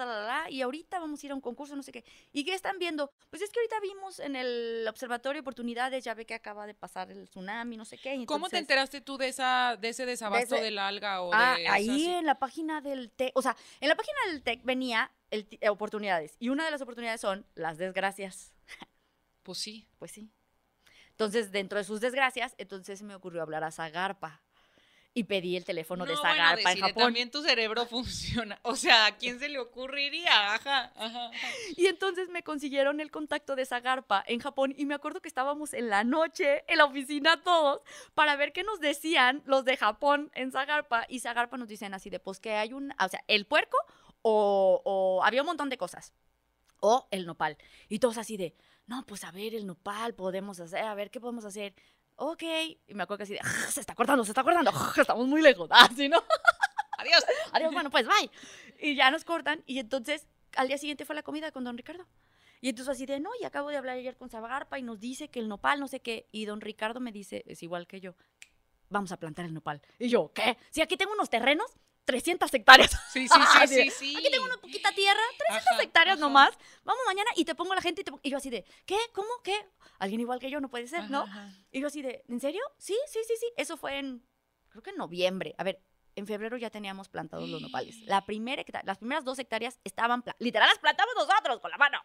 y ahorita vamos a ir a un concurso, no sé qué. ¿Y qué están viendo? Pues es que ahorita vimos en el observatorio oportunidades, ya ve que acaba de pasar el tsunami, no sé qué. ¿Cómo te enteraste tú de, esa, de ese desabasto de la del alga o ah, Ahí en la página del TEC, o sea, en la página del TEC venía el eh, oportunidades, y una de las oportunidades son las desgracias. Pues sí. Pues sí. Entonces, dentro de sus desgracias, entonces se me ocurrió hablar a Zagarpa. Y pedí el teléfono de Zagarpa en Japón. También tu cerebro [LAUGHS] funciona. O sea, ¿a quién se le ocurriría? Ajá, Y entonces me consiguieron el contacto de Zagarpa en Japón. Y me acuerdo que estábamos en la noche en la oficina todos para ver qué nos decían los de Japón en Zagarpa. Y Zagarpa nos dicen así de, pues que hay un, o sea, el puerco o había un montón de cosas. O el nopal. Y todos así de, no, pues a ver, el nopal podemos hacer, a ver, ¿qué podemos hacer? Ok. Y me acuerdo que así de, ah, se está cortando, se está cortando, ah, estamos muy lejos, así, ah, ¿no? [LAUGHS] adiós, adiós, bueno, pues bye. Y ya nos cortan y entonces al día siguiente fue la comida con don Ricardo. Y entonces así de, no, y acabo de hablar ayer con Sabagarpa y nos dice que el nopal, no sé qué. Y don Ricardo me dice, es igual que yo, vamos a plantar el nopal. Y yo, ¿qué? Si aquí tengo unos terrenos 300 hectáreas. Sí, sí, sí, [LAUGHS] sí, sí, Aquí tengo una poquita tierra, 300 hectáreas nomás. Vamos mañana y te pongo la gente y, te pongo... y yo así de, ¿qué? ¿Cómo? ¿Qué? Alguien igual que yo no puede ser, ¿no? Y yo así de, ¿en serio? Sí, sí, sí, sí. Eso fue en, creo que en noviembre. A ver, en febrero ya teníamos plantados los nopales. [GASPS] La primera las primeras dos hectáreas estaban, literal, las plantamos nosotros con la mano.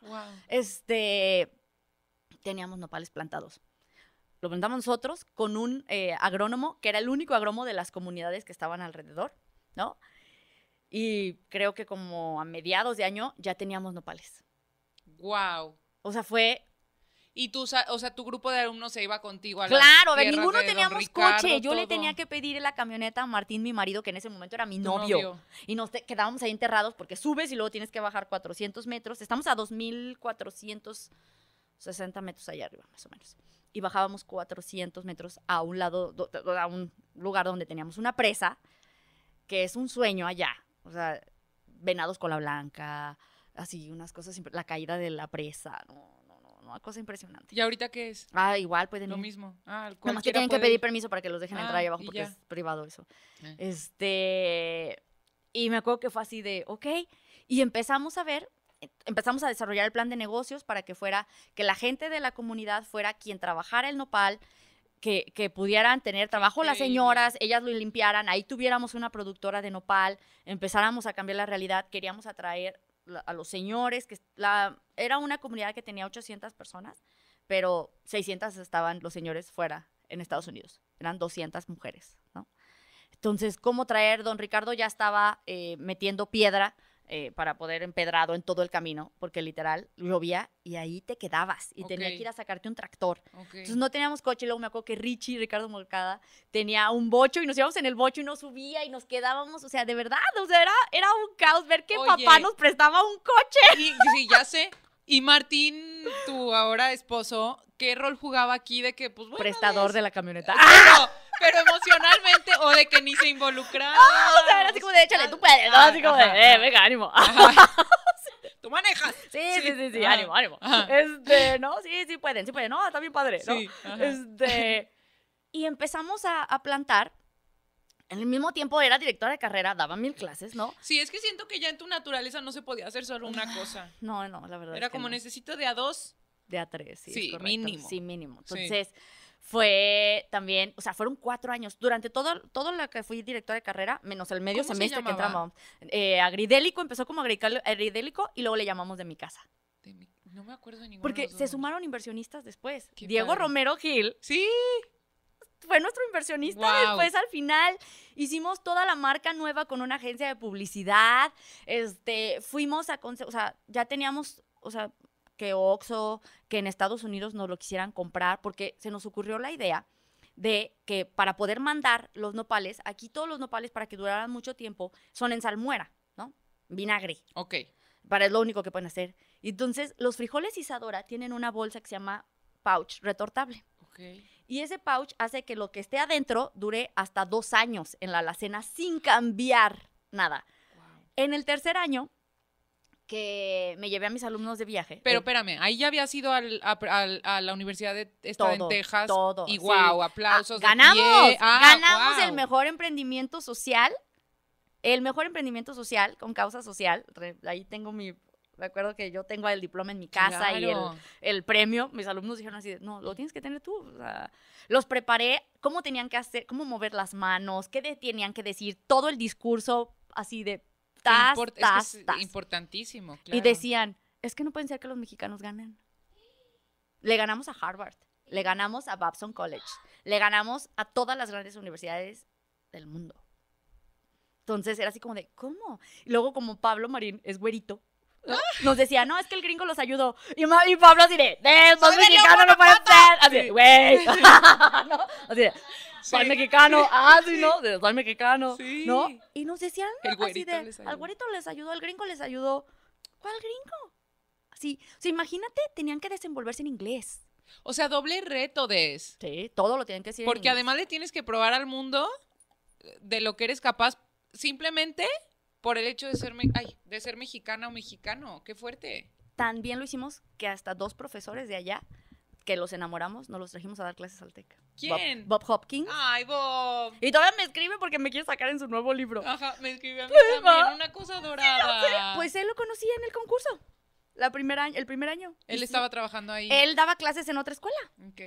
Este, teníamos nopales plantados lo plantamos nosotros con un eh, agrónomo que era el único agrónomo de las comunidades que estaban alrededor. ¿no? Y creo que como a mediados de año ya teníamos nopales. Wow. O sea, fue y tú, o sea, tu grupo de alumnos se iba contigo a la Claro, ninguno teníamos coche. Yo le tenía que pedir la camioneta a Martín, mi marido, que en ese momento era mi novio. Y nos quedábamos ahí enterrados porque subes y luego tienes que bajar 400 metros. Estamos a 2,460 metros allá arriba, más o menos. Y bajábamos 400 metros a un lado, a un lugar donde teníamos una presa que es un sueño allá. O sea, venados con la blanca, así unas cosas, la caída de la presa, no, no, no, una cosa impresionante. ¿Y ahorita qué es? Ah, igual pueden Lo mismo. Ah, Nomás que tienen que pedir permiso para que los dejen ah, entrar ahí abajo porque es privado eso. Eh. Este, y me acuerdo que fue así de, ok, y empezamos a ver, empezamos a desarrollar el plan de negocios para que fuera, que la gente de la comunidad fuera quien trabajara el nopal, que, pudieran tener trabajo las señoras, ellas lo limpiaran, ahí tuviéramos una productora de nopal, empezáramos a cambiar la realidad, queríamos atraer a los señores, que la, era una comunidad que tenía 800 personas, pero 600 estaban los señores fuera en Estados Unidos, eran 200 mujeres, ¿no? Entonces, ¿cómo traer? Don Ricardo ya estaba eh, metiendo piedra eh, para poder empedrado en todo el camino, porque literal llovía y ahí te quedabas y tenía que ir a sacarte un tractor. Entonces no teníamos coche, luego me acuerdo que Richie, Ricardo Molcada, tenía un bocho y nos íbamos en el bocho y no subía y nos quedábamos, o sea, de verdad, o sea, era, era un caos ver que papá nos prestaba un coche. Y, ya sé. Y Martín, tu ahora esposo, ¿qué rol jugaba aquí de que, pues Prestador de la camioneta. ¡Ah! [LAUGHS] pero emocionalmente, o de que ni se involucraba. Ah, no, o sea, era así como de échale, tú puedes, ¿no? Así como de, eh, venga, ánimo. [LAUGHS] Tú manejas. Sí, sí, sí, sí, ánimo, ánimo. este, no, sí, sí pueden, sí pueden. No, está bien padre, ¿no? Sí, este, y empezamos a, a plantar en el mismo tiempo era directora de carrera, daba mil clases, ¿no? Sí, es que siento que ya en tu naturaleza no se podía hacer solo una ah, cosa. No, no, la verdad. Era es que como necesito de a dos. De a tres, sí. sí es correcto. mínimo. Sí, mínimo. Entonces, fue también, o sea, fueron cuatro años. Durante todo, todo lo que fui directora de carrera, menos el medio semestre que entramos. Eh, agridélico, empezó como agridélico y luego le llamamos de mi casa. no me acuerdo de ninguno. Porque se sumaron inversionistas después. Diego Romero Gil. Sí. Fue nuestro inversionista después al final. Hicimos toda la marca nueva con una agencia de publicidad. Este, fuimos a, o sea, ya teníamos o sea, que Oxo que en Estados Unidos no lo quisieran comprar, porque se nos ocurrió la idea de que para poder mandar los nopales, aquí todos los nopales para que duraran mucho tiempo son en salmuera, ¿no? Vinagre. Ok. Para es lo único que pueden hacer. Entonces, los frijoles Isadora tienen una bolsa que se llama pouch retortable. Ok. Y ese pouch hace que lo que esté adentro dure hasta dos años en la alacena sin cambiar nada. En el tercer año que me llevé a mis alumnos de viaje. Pero espérame, ahí ya había sido a, la Universidad de en Texas. Todo. Y wow, ah, aplausos. ganamos. Ah, ganamos el mejor emprendimiento social. El mejor emprendimiento social, con causa social. Ahí tengo mi. Me acuerdo que yo tengo el diploma en mi casa y el, premio. Mis alumnos dijeron así: no, lo tienes que tener tú. los preparé, cómo tenían que hacer, cómo mover las manos, qué tenían que decir, todo el discurso así de tas, es importantísimo. Y decían, es que no pueden ser que los mexicanos ganen. Le ganamos a Harvard, le ganamos a Babson College, le ganamos a todas las grandes universidades del mundo. Entonces era así como de, ¿cómo? luego como Pablo Marín es güerito, nos decía, no, es que el gringo los ayudó. Y, Pablo así de, ¡Soy mexicano, no puede ser. Así de, güey. [LAUGHS] [LAUGHS] Así de, soy mexicano, ah, sí, ¿no? De, mexicano, ¿no? Y nos decían, así de, al güerito les ayudó, al gringo les ayudó. ¿Cuál gringo? Así, o sea, imagínate, tenían que desenvolverse en inglés. O sea, doble reto de Sí, todo lo tienen que decir. Porque además le tienes que probar al mundo de lo que eres capaz simplemente por el hecho de ser, ay, de ser mexicana o mexicano. Qué fuerte. También lo hicimos que hasta dos profesores de allá que los enamoramos, nos los trajimos a dar clases al TEC. ¿Quién? Bob, Hopkins. Ay, Bob. Y todavía me escribe porque me quiere sacar en su nuevo libro. Ajá, me escribe a mí pues, también, una cosa dorada. Pues él lo conocía en el concurso, la primera, el primer año. Él estaba trabajando ahí. Él daba clases en otra escuela. Ok.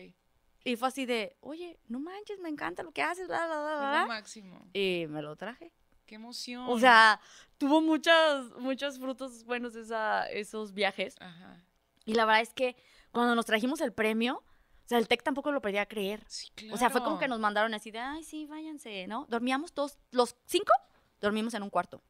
Y fue así de, oye, no manches, me encanta lo que haces, la máximo. Y me lo traje. Qué emoción. O sea, tuvo muchos, muchos frutos buenos esos viajes. Ajá. Y la verdad es que cuando nos trajimos el premio, o sea, el TEC tampoco lo podía creer. Sí, claro. O sea, fue como que nos mandaron así de, ay, sí, váyanse, ¿no? Dormíamos todos, los cinco, dormimos en un cuarto,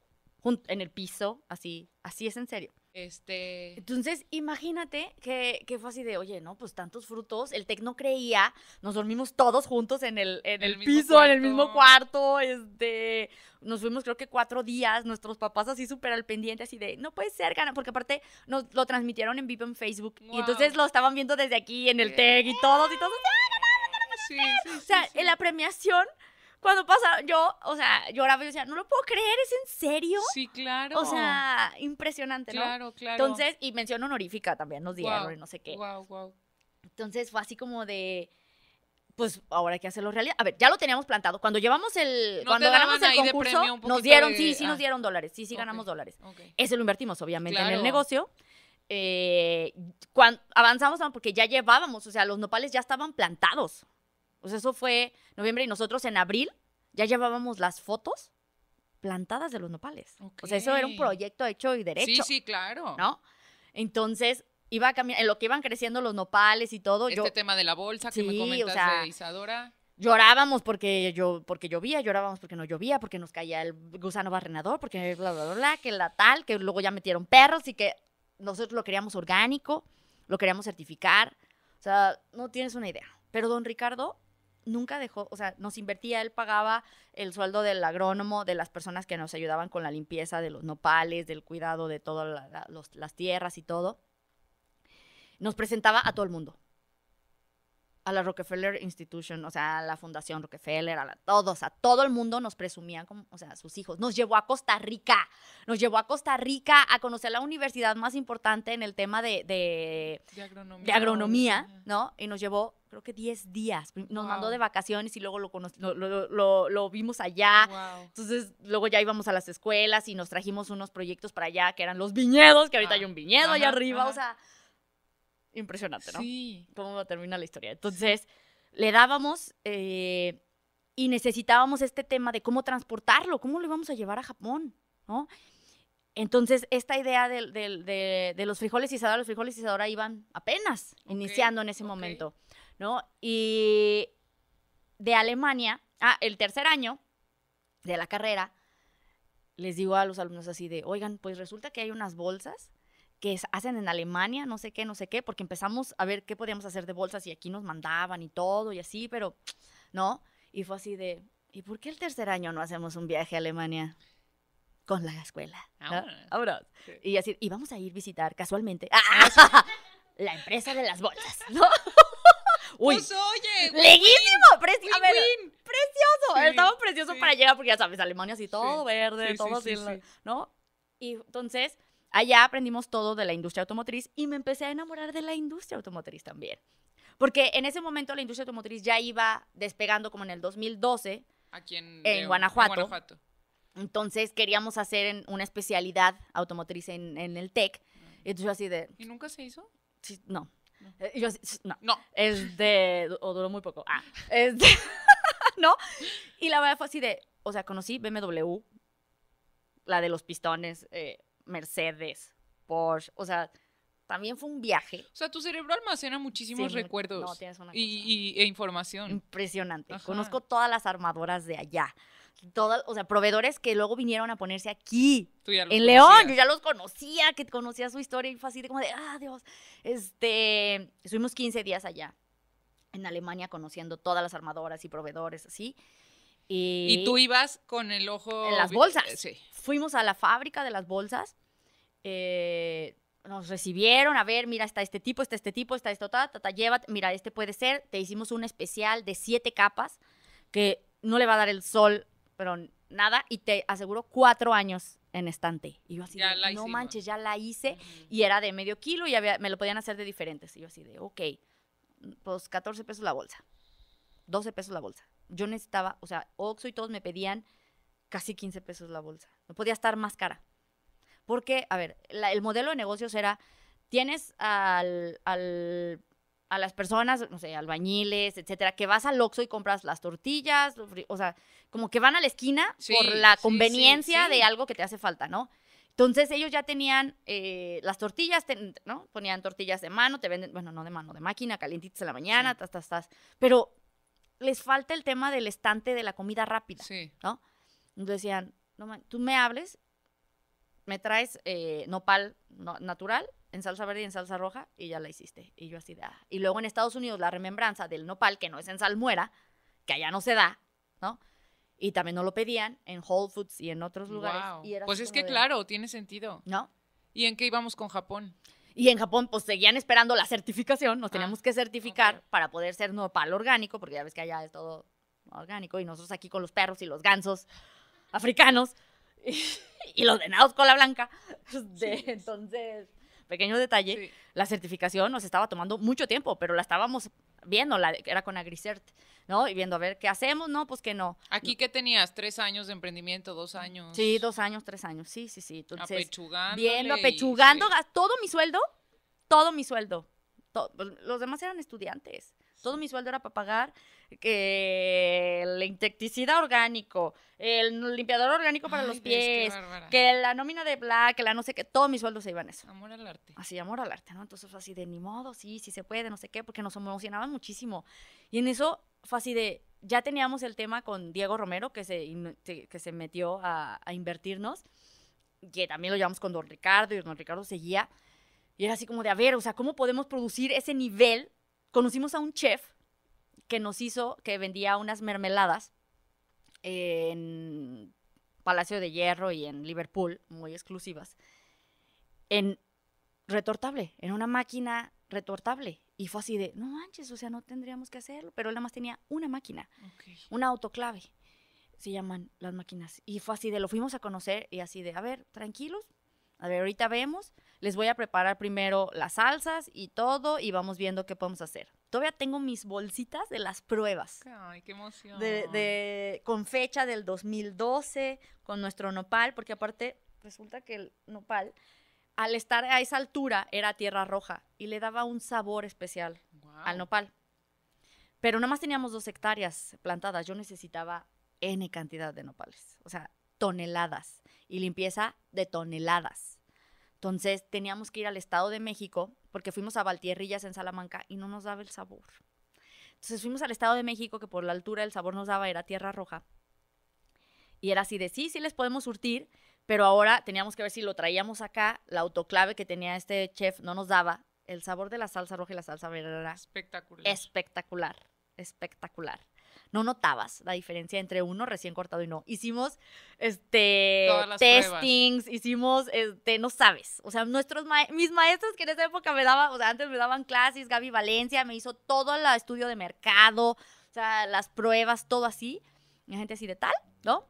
en el piso, así, así es en serio. Este... Entonces, imagínate que, que, fue así de, oye, no, pues tantos frutos, el no creía, nos dormimos todos juntos en el, en el, piso, en el mismo cuarto, este, nos fuimos creo que cuatro días, nuestros papás así súper al pendiente, así de, no puede ser, gana, porque aparte nos lo transmitieron en vivo en Facebook, y entonces lo estaban viendo desde aquí en el tec y todos, y todos, o sea, en la premiación cuando pasa, yo, o sea, lloraba y decía, no lo puedo creer, ¿es en serio? Sí, claro. O sea, impresionante, ¿no? Claro, claro. Entonces, y mención honorífica también nos dieron y no sé qué. Wow, wow. Entonces fue así como de, pues ahora hay que hacerlo realidad. A ver, ya lo teníamos plantado. Cuando llevamos el, cuando ganamos el concurso, nos dieron, sí, sí nos ah. dieron dólares, sí, sí ganamos dólares. Ese lo invertimos, obviamente, en el negocio. Eh, cuando avanzamos porque ya llevábamos, o sea, los nopales ya estaban plantados. O sea, eso fue noviembre y nosotros en abril ya llevábamos las fotos plantadas de los nopales. O sea, eso era un proyecto hecho y derecho. Sí, sí, claro. ¿No? Entonces, iba a en lo que iban creciendo los nopales y todo. Este tema de la bolsa que me comentaste, Llorábamos porque yo, porque llovía, llorábamos porque no llovía, porque nos caía el gusano barrenador, porque bla, bla, bla, que la tal, que luego ya metieron perros y que nosotros lo queríamos orgánico, lo queríamos certificar. O sea, no tienes una idea. Pero don Ricardo nunca dejó, o sea, nos invertía, él pagaba el sueldo del agrónomo, de las personas que nos ayudaban con la limpieza de los nopales, del cuidado de todas las tierras y todo. Nos presentaba a todo el mundo a la Rockefeller Institution, o sea, a la Fundación Rockefeller, a todos, a todo el mundo nos presumían, como, o sea, sus hijos. Nos llevó a Costa Rica, nos llevó a Costa Rica a conocer la universidad más importante en el tema de, de, agronomía, ¿no? Y nos llevó, creo que 10 días, nos mandó de vacaciones y luego lo, lo, lo, vimos allá. Entonces, luego ya íbamos a las escuelas y nos trajimos unos proyectos para allá, que eran los viñedos, que ahorita ah. hay un viñedo allá arriba, o sea impresionante, ¿no? Sí. Cómo va a terminar la historia. Entonces, le dábamos eh, y necesitábamos este tema de cómo transportarlo, cómo lo íbamos a llevar a Japón, ¿no? Entonces, esta idea de, los frijoles y Isadora, los frijoles y ahora iban apenas iniciando en ese momento, ¿no? Y de Alemania, ah, el tercer año de la carrera, les digo a los alumnos así de, oigan, pues resulta que hay unas bolsas que hacen en Alemania, no sé qué, no sé qué, porque empezamos a ver qué podíamos hacer de bolsas y aquí nos mandaban y todo y así, pero no. Y fue así de, ¿y por qué el tercer año no hacemos un viaje a Alemania? Con la escuela. Ahora. Y así, y vamos a ir a visitar casualmente ah, ¡Ah! [LAUGHS] la empresa de las bolsas, ¿no? [LAUGHS] Uy. Pues, oye. Leguísimo. precioso. precioso. Estaba precioso para llegar porque ya sabes, Alemania así todo verde, todo así, ¿no? Y entonces allá aprendimos todo de la industria automotriz y me empecé a enamorar de la industria automotriz también. Porque en ese momento la industria automotriz ya iba despegando como en el 2012. Aquí en, Guanajuato. Entonces queríamos hacer una especialidad automotriz en, en el TEC. Ah. Entonces yo así de... ¿Y nunca se hizo? no. no. Eh, yo no. No. Es de... O duró muy poco. Ah. Es de, [LAUGHS] ¿No? Y la verdad fue así de... O sea, conocí BMW, la de los pistones, eh, Mercedes, Porsche, o sea, también fue un viaje. O sea, tu cerebro almacena muchísimos recuerdos. Y, e información. Impresionante. Conozco todas las armadoras de allá. Todas, o sea, proveedores que luego vinieron a ponerse aquí. en León, yo ya los conocía, que conocía su historia y fue así de como de, ah, Dios. Este, estuvimos 15 días allá en Alemania conociendo todas las armadoras y proveedores, así. Y, tú ibas con el ojo... En las bolsas. Eh, Fuimos a la fábrica de las bolsas. Eh, nos recibieron, a ver, mira, está este tipo, está este tipo, está esto, ta, llévate, mira, este puede ser. Te hicimos un especial de siete capas que no le va a dar el sol, pero nada, y te aseguro cuatro años en estante. Y yo así, no manches, ya la hice, y era de medio kilo y me lo podían hacer de diferentes. Y yo así de, ok, pues 14 pesos la bolsa, 12 pesos la bolsa, yo necesitaba, o sea, Oxxo y todos me pedían casi 15 pesos la bolsa. No podía estar más cara. Porque, a ver, el modelo de negocios era, tienes a las personas, no sé, albañiles, etcétera, que vas al Oxxo y compras las tortillas, o sea, como que van a la esquina por la conveniencia de algo que te hace falta, ¿no? Entonces ellos ya tenían eh, las tortillas, ¿no? Ponían tortillas de mano, te venden, bueno, no de mano, de máquina, calientitas en la mañana, tas, tas, tas. Pero les falta el tema del estante de la comida rápida, sí. ¿no? Entonces decían, tú me hables, me traes eh, nopal natural en salsa verde y en salsa roja y ya la hiciste. Y yo así ah". Y luego en Estados Unidos la remembranza del nopal, que no es en salmuera, que allá no se da, ¿no? Y también no lo pedían en Whole Foods y en otros lugares. pues es que claro, tiene sentido. ¿No? ¿Y en qué íbamos con Japón? Y en Japón, pues seguían esperando la certificación, nos ah, teníamos que certificar para poder ser nopal orgánico, porque ya ves que allá es todo orgánico, y nosotros aquí con los perros y los gansos africanos [LAUGHS] y, los venados cola blanca. [LAUGHS] Entonces, pequeño detalle, la certificación nos estaba tomando mucho tiempo, pero la estábamos la era con Agricert, ¿no? Y viendo a ver qué hacemos, no, pues que no. ¿Aquí qué tenías? ¿Tres años de emprendimiento? ¿Dos mm, años? Sí, dos años, tres años, sí, sí, sí. Entonces, Viendo, apechugando, todo mi sueldo, todo mi sueldo. los demás eran estudiantes. Todo mi sueldo era para pagar que el insecticida orgánico, el limpiador orgánico para los pies, que la nómina de Black, que la no sé qué, todos mis sueldos se iban a eso. Amor al arte. Así, amor al arte, ¿no? Entonces así de ni modo, sí, sí se puede, no sé qué, porque nos emocionaban muchísimo. Y en eso fue así de, ya teníamos el tema con Diego Romero, que se, que se metió a, a invertirnos, que también lo llevamos con Don Ricardo, y Don Ricardo seguía. Y era así como de, a ver, o sea, ¿cómo podemos producir ese nivel? Conocimos a un chef que nos hizo, que vendía unas mermeladas en Palacio de Hierro y en Liverpool, muy exclusivas, en retortable, en una máquina retortable. Y fue así de, no manches, o sea, no tendríamos que hacerlo, pero él nada más tenía una máquina, una autoclave, se llaman las máquinas. Y fue así de, lo fuimos a conocer y así de, a ver, tranquilos, a ver, ahorita vemos, les voy a preparar primero las salsas y todo y vamos viendo qué podemos hacer. Todavía tengo mis bolsitas de las pruebas. Ay, qué emoción. De, con fecha del 2012, con nuestro nopal, porque aparte resulta que el nopal, al estar a esa altura, era tierra roja y le daba un sabor especial al nopal. Pero nada más teníamos dos hectáreas plantadas. Yo necesitaba N cantidad de nopales, o sea, toneladas. Y limpieza de toneladas. Entonces teníamos que ir al Estado de México porque fuimos a Valtierrillas en Salamanca y no nos daba el sabor. Entonces fuimos al Estado de México que por la altura el sabor nos daba era tierra roja. Y era así de sí, sí les podemos surtir, pero ahora teníamos que ver si lo traíamos acá, la autoclave que tenía este chef no nos daba. El sabor de la salsa roja y la salsa verde era espectacular. Espectacular, espectacular no notabas la diferencia entre uno recién cortado y no. Hicimos este testings, hicimos este, no sabes. O sea, nuestros mis maestros que en esa época me daban, o sea, antes me daban clases, Gaby Valencia me hizo todo el estudio de mercado, o sea, las pruebas, todo así. Y la gente así de tal, ¿no?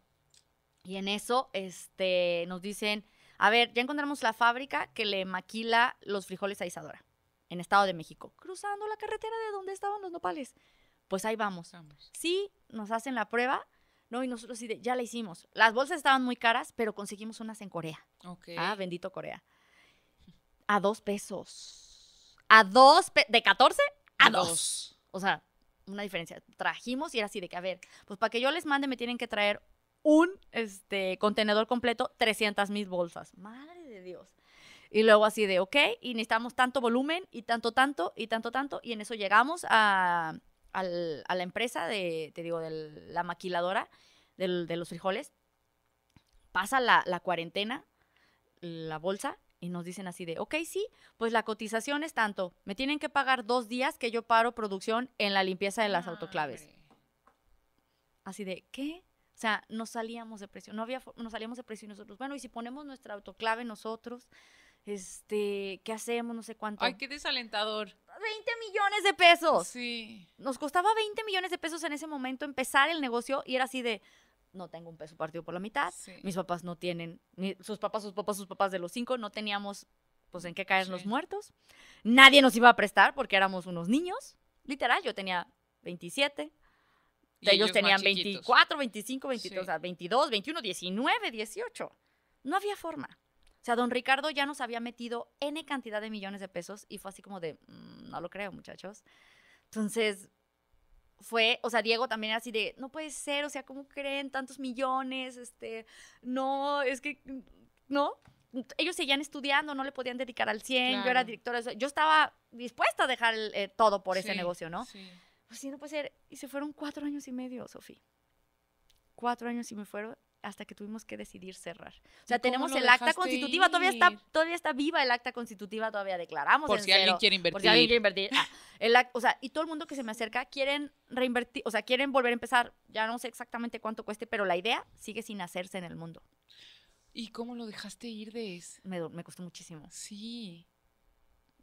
Y en eso este nos dicen, a ver, ya encontramos la fábrica que le maquila los frijoles a Isadora en Estado de México, cruzando la carretera de donde estaban los nopales pues ahí vamos. Sí, nos hacen la prueba, ¿no? Y nosotros sí, ya la hicimos. Las bolsas estaban muy caras, pero conseguimos unas en Corea. Ok. Ah, bendito Corea. A dos pesos. A dos, de 14 a, dos. O sea, una diferencia. Trajimos y era así de que, a ver, pues para que yo les mande me tienen que traer un este, contenedor completo, 300 mil bolsas. Madre de Dios. Y luego así de, ok, y necesitamos tanto volumen y tanto, tanto, y tanto, tanto. Y en eso llegamos a, a la empresa de, te digo, de la maquiladora de los frijoles, pasa la, cuarentena, la bolsa, y nos dicen así de, ok, sí, pues la cotización es tanto, me tienen que pagar dos días que yo paro producción en la limpieza de las autoclaves. Así de, ¿qué? O sea, no salíamos de precio no había, nos salíamos de precio nosotros. Bueno, y si ponemos nuestra autoclave nosotros, este, ¿qué hacemos? No sé cuánto. Ay, qué desalentador. 20 millones de pesos. Sí. Nos costaba 20 millones de pesos en ese momento empezar el negocio y era así de, no tengo un peso partido por la mitad, mis papás no tienen, sus papás, sus papás, sus papás de los cinco, no teníamos, pues, en qué caer los muertos. Nadie nos iba a prestar porque éramos unos niños, literal, yo tenía 27. Y ellos, tenían 24, 25, 23, o sea, 22, 21, 19, 18. No había forma. O sea, don Ricardo ya nos había metido N cantidad de millones de pesos y fue así como de, mm, no lo creo, muchachos. Entonces, fue, o sea, Diego también era así de, no puede ser, o sea, ¿cómo creen tantos millones? Este, no, es que, ¿no? Ellos seguían estudiando, no le podían dedicar al 100, yo era directora, yo estaba dispuesta a dejar eh, todo por ese negocio, ¿no? Sí. Pues sí, no puede ser. Y se fueron cuatro años y medio, Sofía. Cuatro años y me fueron hasta que tuvimos que decidir cerrar. O sea, tenemos el acta constitutiva, todavía está, todavía está viva el acta constitutiva, todavía declaramos. Por si alguien quiere invertir. Por si alguien quiere invertir. Ah, o sea, y todo el mundo que se me acerca quieren reinvertir, o sea, quieren volver a empezar. Ya no sé exactamente cuánto cueste, pero la idea sigue sin hacerse en el mundo. ¿Y cómo lo dejaste ir de eso? Me, me costó muchísimo. Sí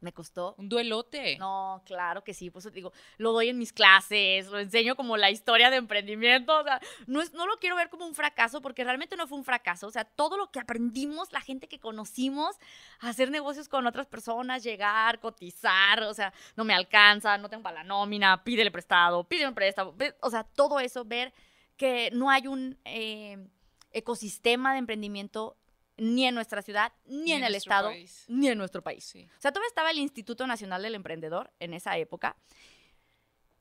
me costó. Un duelote. No, claro que sí, Pues digo, lo doy en mis clases, lo enseño como la historia de emprendimiento, o sea, no, es, no lo quiero ver como un fracaso porque realmente no fue un fracaso, o sea, todo lo que aprendimos, la gente que conocimos, hacer negocios con otras personas, llegar, cotizar, o sea, no me alcanza, no tengo para la nómina, pídele prestado, pídele un préstamo, o sea, todo eso, ver que no hay un eh, ecosistema de emprendimiento ni en nuestra ciudad, ni, en, el estado, ni en nuestro país. O sea, todavía estaba el Instituto Nacional del Emprendedor en esa época,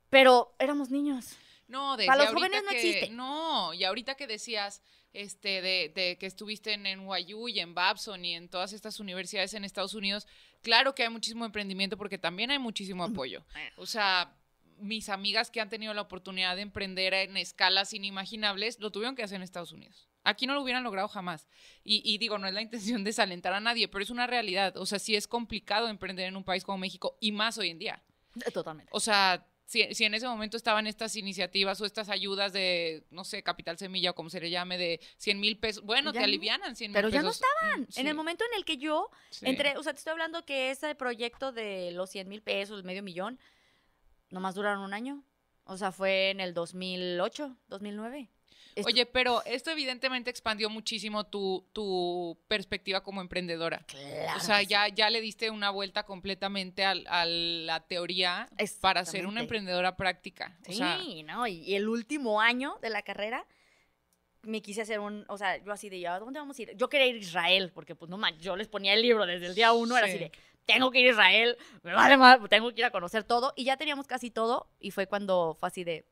pero éramos niños. No, Para los jóvenes no existe. No, y ahorita que decías este, de, que estuviste en, en y en Babson y en todas estas universidades en Estados Unidos, claro que hay muchísimo emprendimiento porque también hay muchísimo apoyo. O sea, mis amigas que han tenido la oportunidad de emprender en escalas inimaginables, lo tuvieron que hacer en Estados Unidos. Aquí no lo hubieran logrado jamás. Y, digo, no es la intención de desalentar a nadie, pero es una realidad. O sea, sí es complicado emprender en un país como México y más hoy en día. Eh, totalmente. O sea, si, en ese momento estaban estas iniciativas o estas ayudas de, no sé, Capital Semilla o como se le llame, de 100 mil pesos, bueno, te alivianan 100 mil pesos. Pero ya no estaban. Mm, en el momento en el que yo entre o sea, te estoy hablando que ese proyecto de los 100 mil pesos, medio millón, nomás duraron un año. O sea, fue en el 2008, 2009. Oye, pero esto evidentemente expandió muchísimo tu, perspectiva como emprendedora. Claro. O sea, ya, le diste una vuelta completamente a, la teoría para ser una emprendedora práctica. Sí, ¿no? Y, el último año de la carrera me quise hacer un, o sea, yo así de, ¿a dónde vamos a ir? Yo quería ir a Israel, porque pues no más, yo les ponía el libro desde el día uno, era así de, tengo que ir a Israel, me vale más, tengo que ir a conocer todo, y ya teníamos casi todo, y fue cuando fue así de,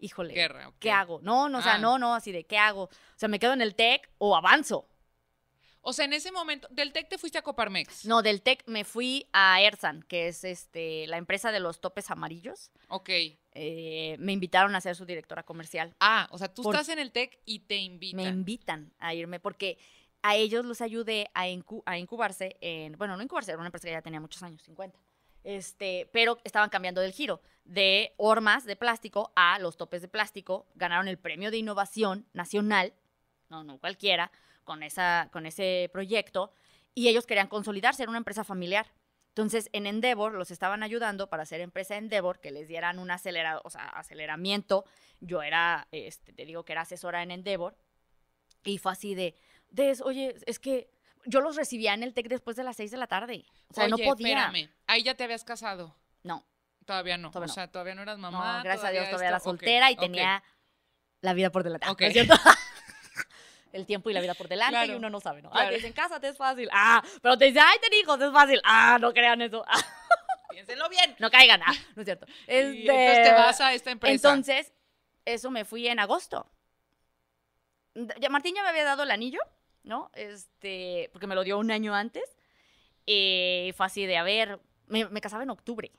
híjole, ¿qué hago? No, no, o sea, ah. no, no, así de, ¿qué hago? O sea, ¿me quedo en el TEC o avanzo? O sea, en ese momento, ¿del TEC te fuiste a Coparmex? No, del TEC me fui a Ersan, que es este, la empresa de los topes amarillos. Ok. Eh, me invitaron a ser su directora comercial. Ah, o sea, tú estás en el TEC y te invitan. Me invitan a irme porque a ellos los ayudé a, a incubarse en, bueno, no incubarse, era una empresa que ya tenía muchos años, 50. Este, pero estaban cambiando del giro de hormas de plástico a los topes de plástico. Ganaron el premio de innovación nacional, no, cualquiera, con, esa, con ese proyecto. Y ellos querían consolidarse, era una empresa familiar. Entonces, en Endeavor los estaban ayudando para hacer empresa Endeavor, que les dieran un acelerado, o sea, aceleramiento. Yo era, este, te digo que era asesora en Endeavor. Y fue así de, oye, es que yo los recibía en el TEC después de las 6 de la tarde. O sea, no podía. Espérame, ahí ya te habías casado. No. Todavía no. o sea, todavía no eras mamá. No, gracias a Dios, todavía era soltera y tenía la vida por delante. [LAUGHS] cierto? [LAUGHS] el tiempo y la vida por delante y uno no sabe, ¿no? Claro. Ah, te dicen, cásate, es fácil. Ah, pero te dicen, ay, ten hijos, es fácil. Ah, no crean eso. [LAUGHS] Piénsenlo bien. No caigan, ah, no es cierto. entonces te vas a esta empresa. Entonces, eso me fui en agosto. Martín ya me había dado el anillo ¿no? Este, porque me lo dio un año antes. y eh, fue así de, a ver, me, me casaba en octubre.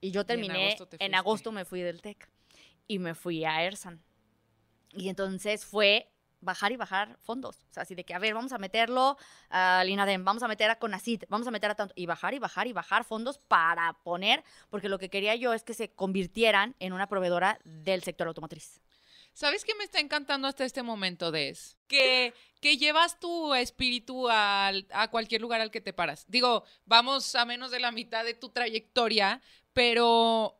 Y yo terminé, en, agosto me fui del TEC y me fui a ERSAN. Y entonces fue bajar y bajar fondos. O sea, así de que, a ver, vamos a meterlo a Linadem, vamos a meter a Conacit, vamos a meter a tanto. Y bajar y bajar y bajar fondos para poner, porque lo que quería yo es que se convirtieran en una proveedora del sector automotriz. ¿Sabes qué me está encantando hasta este momento, Des? Que, que llevas tu espíritu a cualquier lugar al que te paras. Digo, vamos a menos de la mitad de tu trayectoria, pero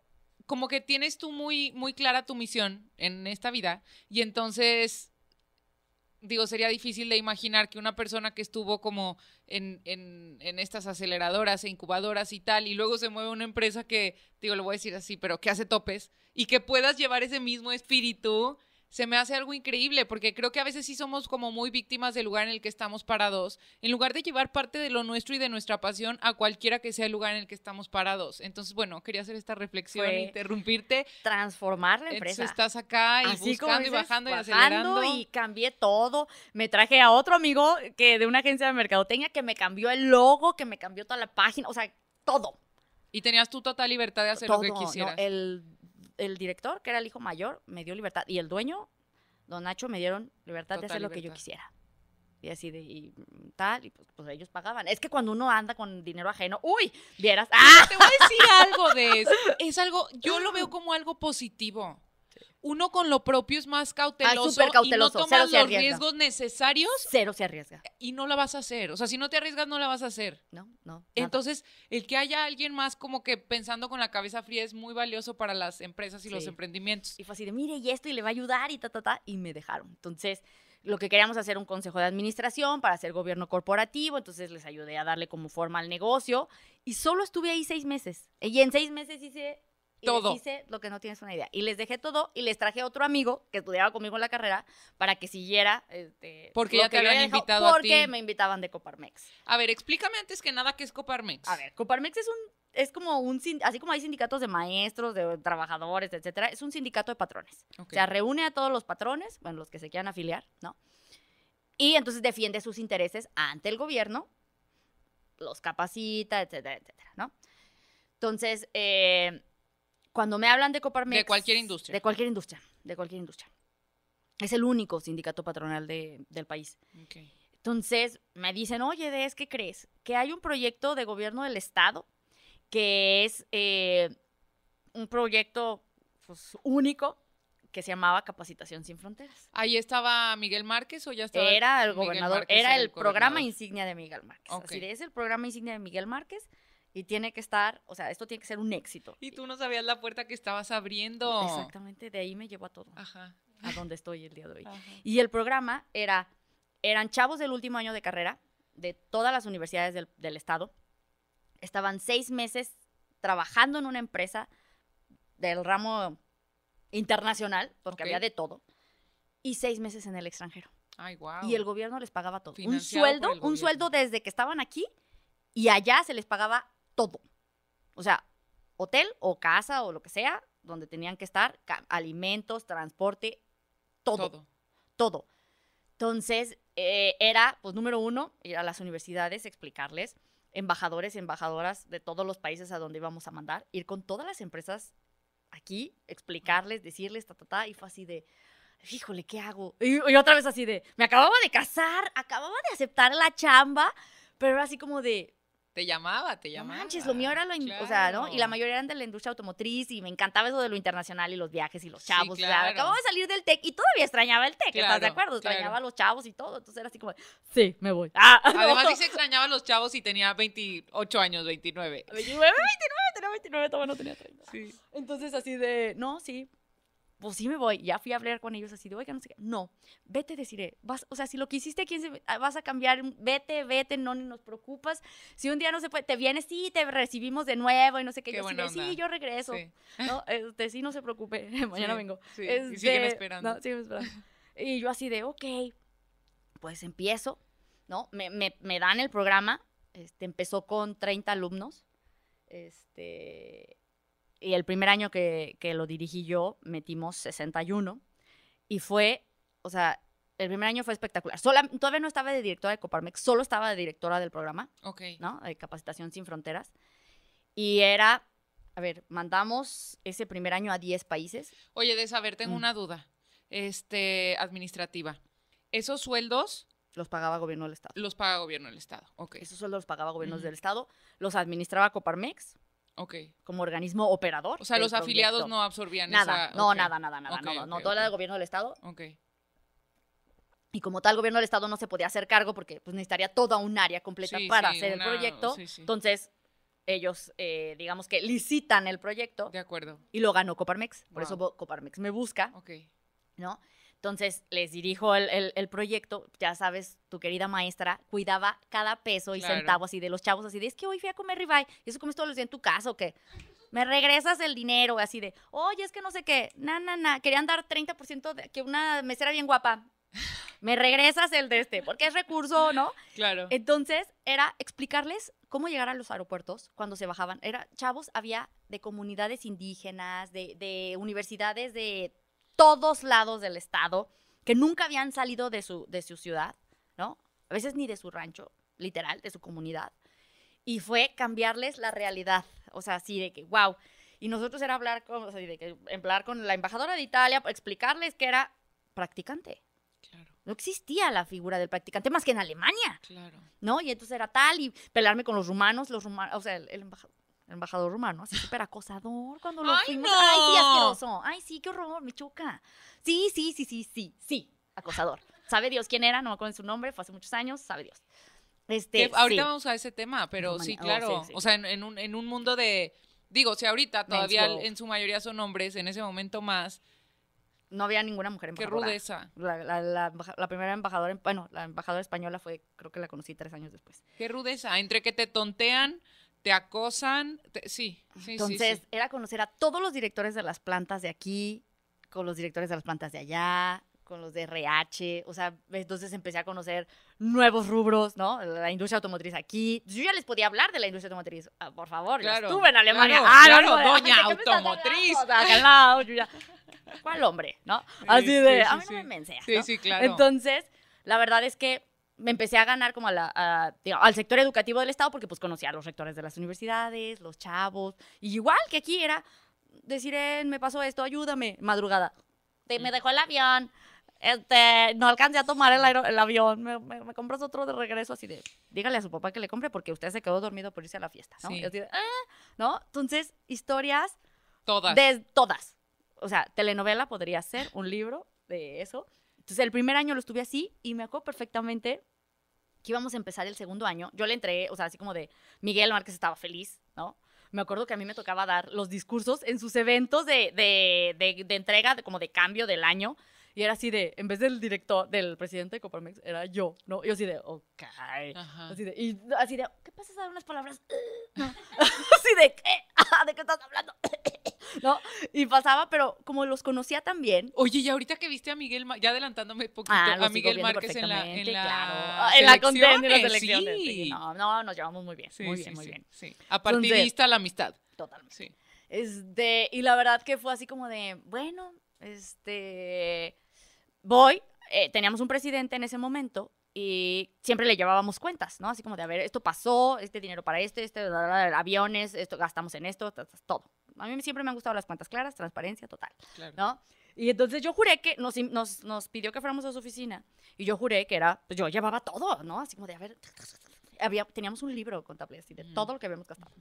como que tienes tú muy, muy clara tu misión en esta vida y entonces digo, sería difícil de imaginar que una persona que estuvo como en, en, en, estas aceleradoras e incubadoras y tal, y luego se mueve una empresa que, digo, lo voy a decir así, pero que hace topes, y que puedas llevar ese mismo espíritu se me hace algo increíble, porque creo que a veces sí somos como muy víctimas del lugar en el que estamos parados, en lugar de llevar parte de lo nuestro y de nuestra pasión a cualquiera que sea el lugar en el que estamos parados. Entonces, bueno, quería hacer esta reflexión, interrumpirte. Transformar la empresa. estás acá y buscando y bajando, y acelerando. Y cambié todo. Me traje a otro amigo que de una agencia de mercadotecnia que me cambió el logo, que me cambió toda la página, o sea, todo. Y tenías tu total libertad de hacer lo que quisieras el director, que era el hijo mayor, me dio libertad. Y el dueño, don Nacho, me dieron libertad de hacer lo que yo quisiera. Y así de, y tal, y pues, pues, ellos pagaban. Es que cuando uno anda con dinero ajeno, uy, vieras. ¡Ah! Te voy a decir algo de eso. Es algo, yo lo veo como algo positivo uno con lo propio es más ah, cauteloso, y no toma los riesgos necesarios. Cero se arriesga. Y no la vas a hacer. O sea, si no te arriesgas, no la vas a hacer. No, no. Entonces, el que haya alguien más como que pensando con la cabeza fría es muy valioso para las empresas y los emprendimientos. Y fue así de, mire, y esto, y le va a ayudar, y ta, ta, ta, y me dejaron. Entonces, lo que queríamos hacer un consejo de administración para hacer gobierno corporativo, entonces les ayudé a darle como forma al negocio, y solo estuve ahí seis meses. Y en seis meses hice y les hice lo que no tienes una idea. Y les dejé todo y les traje a otro amigo que estudiaba conmigo en la carrera para que siguiera. Este, porque ya te habían invitado a ti. me invitaban de Coparmex. A ver, explícame antes que nada qué es Coparmex. A ver, Coparmex es un es como un así como hay sindicatos de maestros, de trabajadores, etcétera, es un sindicato de patrones. O sea, reúne a todos los patrones, bueno, los que se quieran afiliar, ¿no? Y entonces defiende sus intereses ante el gobierno, los capacita, etcétera, etcétera, ¿no? Entonces, eh, cuando me hablan de Coparmex. De cualquier industria. De cualquier industria, de cualquier industria. Es el único sindicato patronal de, del país. Entonces me dicen, oye, es ¿qué crees? Que hay un proyecto de gobierno del Estado que es eh, un proyecto pues, único que se llamaba Capacitación sin Fronteras. ¿Ahí estaba Miguel Márquez o ya estaba? Era el gobernador, era el, programa insignia de Miguel Márquez. Así es el programa insignia de Miguel Márquez y tiene que estar, o sea, esto tiene que ser un éxito. Y tú no sabías la puerta que estabas abriendo. Exactamente, de ahí me llevó a todo. Ajá. A donde estoy el día de hoy. Y el programa era, eran chavos del último año de carrera, de todas las universidades del, estado. Estaban seis meses trabajando en una empresa del ramo internacional, porque había de todo, y seis meses en el extranjero. Ay, wow. Y el gobierno les pagaba todo. un sueldo, un sueldo desde que estaban aquí y allá se les pagaba todo. O sea, hotel o casa o lo que sea, donde tenían que estar, alimentos, transporte, todo. Todo. todo. Entonces, eh, era, pues, número uno, ir a las universidades, explicarles, embajadores y embajadoras de todos los países a donde íbamos a mandar, ir con todas las empresas aquí, explicarles, decirles, ta, ta, ta, y fue así de, fíjole ¿qué hago? y, otra vez así de, me acababa de casar, acababa de aceptar la chamba, pero era así como de, te llamaba, te llamaba. manches, lo mío era lo. O sea, ¿no? Y la mayoría eran de la industria automotriz y me encantaba eso de lo internacional y los viajes y los chavos. claro. O sea, acababa de salir del TEC y todavía extrañaba el TEC, ¿estás de acuerdo? Extrañaba a los chavos y todo. Entonces era así como, sí, me voy. [LAUGHS] Ah, Además, sí extrañaba a los chavos y tenía 28 años, 29. 29, 29, tenía 29, todavía no tenía 30. Sí. Entonces, así de, no, sí, pues sí me voy. Ya fui a hablar con ellos así de, oiga, no sé qué. No, vete, deciré. Vas, o sea, si lo que hiciste, ¿quién ah, vas a cambiar? Vete, vete, no ni nos preocupas. Si un día no se puede, te vienes, sí, te recibimos de nuevo y no sé qué. yo sí, yo regreso. Sí. ¿No? Este, sí, no se preocupe, [LAUGHS] mañana vengo. Sí. y siguen esperando. No, siguen esperando. Y yo así de, ok, pues empiezo, ¿no? Me, dan el programa. Este, empezó con 30 alumnos. Este, y el primer año que, lo dirigí yo metimos 61 y fue, o sea, el primer año fue espectacular. todavía no estaba de directora de Coparmex, solo estaba de directora del programa, ok ¿no? De Capacitación Sin Fronteras. Y era, a ver, mandamos ese primer año a 10 países. Oye, de saber, tengo mm. una duda, este, administrativa. ¿Esos sueldos? Los pagaba gobierno del Estado. Los pagaba gobierno del Estado, ok. Esos sueldos los pagaba gobiernos del Estado, los administraba Coparmex Ok. Como organismo operador. O sea, los afiliados no absorbían nada. Esa... No, nada, nada, nada. no, no, todo era del gobierno del Estado. Ok. Y como tal, el gobierno del Estado no se podía hacer cargo porque pues, necesitaría toda un área completa para hacer el proyecto. Entonces, ellos, eh, digamos que licitan el proyecto. De acuerdo. Y lo ganó Coparmex. Por eso Coparmex me busca. Ok. ¿No? Entonces les dirijo el, proyecto, ya sabes, tu querida maestra cuidaba cada peso y centavo así de los chavos, así de, es que hoy fui a comer ribeye, y eso comes todos los días en tu casa o qué. Me regresas el dinero, así de, oye, es que no sé qué, na, na, na, querían dar 30% de, que una mesera bien guapa, me regresas el de este, porque es recurso, ¿no? Claro. Entonces, era explicarles cómo llegar a los aeropuertos cuando se bajaban. Era, chavos, había de comunidades indígenas, de, de universidades de todos lados del estado, que nunca habían salido de su, de su ciudad, ¿no? A veces ni de su rancho, literal, de su comunidad. Y fue cambiarles la realidad, o sea, así de que, wow. Y nosotros era hablar con, o sea, de que, con la embajadora de Italia, explicarles que era practicante. Claro. No existía la figura del practicante más que en Alemania. Claro. ¿No? Y entonces era tal y pelearme con los rumanos, los rumanos, o sea, el embajador embajador rumano, así súper acosador cuando lo ¡Ay, Ay, sí, asqueroso. Ay, sí, qué horror, me choca. Sí, sí, sí, sí, sí, sí, acosador. Sabe Dios quién era, no me acuerdo su nombre, fue hace muchos años, sabe Dios. Este, ahorita vamos a ese tema, pero sí, oh, claro. O sea, en, un, en un mundo de. Digo, si ahorita todavía en su mayoría son hombres, en ese momento más. No había ninguna mujer embajadora. Qué rudeza. La, la, primera embajadora, em, bueno, la embajadora española fue, creo que la conocí tres años después. Qué rudeza. Entre que te tontean, te acosan, sí, sí, Entonces, era conocer a todos los directores de las plantas de aquí, con los directores de las plantas de allá, con los de RH, o sea, entonces empecé a conocer nuevos rubros, ¿no? La industria automotriz aquí. Yo ya les podía hablar de la industria automotriz, ah, por favor, yo estuve en Alemania. Ah, claro, ah, doña automotriz. ¿Cuál hombre, no? Así de, a mí no me Sí, sí, claro. Entonces, la verdad es que me empecé a ganar como la, al sector educativo del Estado porque pues conocía a los rectores de las universidades, los chavos, igual que aquí era decir, me pasó esto, ayúdame, madrugada. me dejó el avión, este, no alcancé a tomar el, avión, me, me, compras otro de regreso, así de, dígale a su papá que le compre porque usted se quedó dormido por irse a la fiesta, ¿no? Ah", ¿no? Entonces, historias. Todas. De todas. O sea, telenovela podría ser un libro de eso. Entonces el primer año lo estuve así y me acuerdo perfectamente que íbamos a empezar el segundo año. Yo le entré, o sea, así como de Miguel Márquez estaba feliz, ¿no? Me acuerdo que a mí me tocaba dar los discursos en sus eventos de, de, de, entrega, como de cambio del año. Y era así de, en vez del director, del presidente de Coparmex, era yo, ¿no? Yo así de, ok. Así de, y así de, ¿qué pasa? Dar unas palabras. [LAUGHS] [LAUGHS] así de, ¿qué? [LAUGHS] ¿De qué estás hablando? [LAUGHS] Y pasaba, pero como los conocía también. Oye, y ahorita que viste a Miguel, ya adelantándome poquito, ah, a Miguel Márquez en la, en la, ah, en la contienda Sí. no, nos llevamos muy bien, muy bien, muy bien. Sí. A partidista la amistad. Totalmente. Este, y la verdad que fue así como de, bueno, este, voy, eh, teníamos un presidente en ese momento y siempre le llevábamos cuentas, ¿no? Así como de, a ver, esto pasó, este dinero para este, este, aviones, esto gastamos en esto, todo a mí siempre me han gustado las cuentas claras, transparencia total, ¿no? Y entonces yo juré que nos, nos, nos, pidió que fuéramos a su oficina y yo juré que era, pues yo llevaba todo, ¿no? Así como de, a ver, había, teníamos un libro contable así de todo lo que habíamos gastado,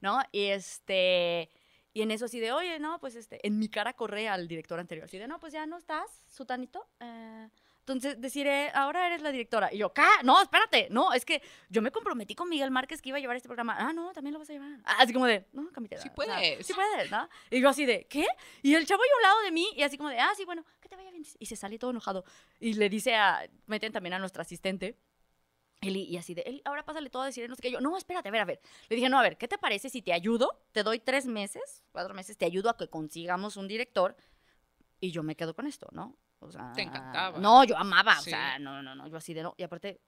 ¿no? Y este... Y en eso así de, oye, no, pues este, en mi cara corré al director anterior, así de, no, pues ya no estás, sutanito. Eh, entonces, deciré, eh, ahora eres la directora. Y yo, ¿qué? No, espérate. No, es que yo me comprometí con Miguel Márquez que iba a llevar este programa. Ah, no, también lo vas a llevar. Así como de, no, camita Sí puedes. sí puedes, ¿no? Y yo así de, ¿qué? Y el chavo y un lado de mí y así como de, ah, sí, bueno, que te vaya bien. Y se sale todo enojado. Y le dice a, meten también a nuestra asistente. Eli, y así de, Eli, ahora pásale todo a decir, no sé qué. Yo, no, espérate, a ver, a ver. Le dije, no, a ver, ¿qué te parece si te ayudo? Te doy tres meses, cuatro meses, te ayudo a que consigamos un director y yo me quedo con esto, ¿no? O sea, Te encantaba. No, yo amaba, o sea, no, no, no, yo así de no. Y aparte,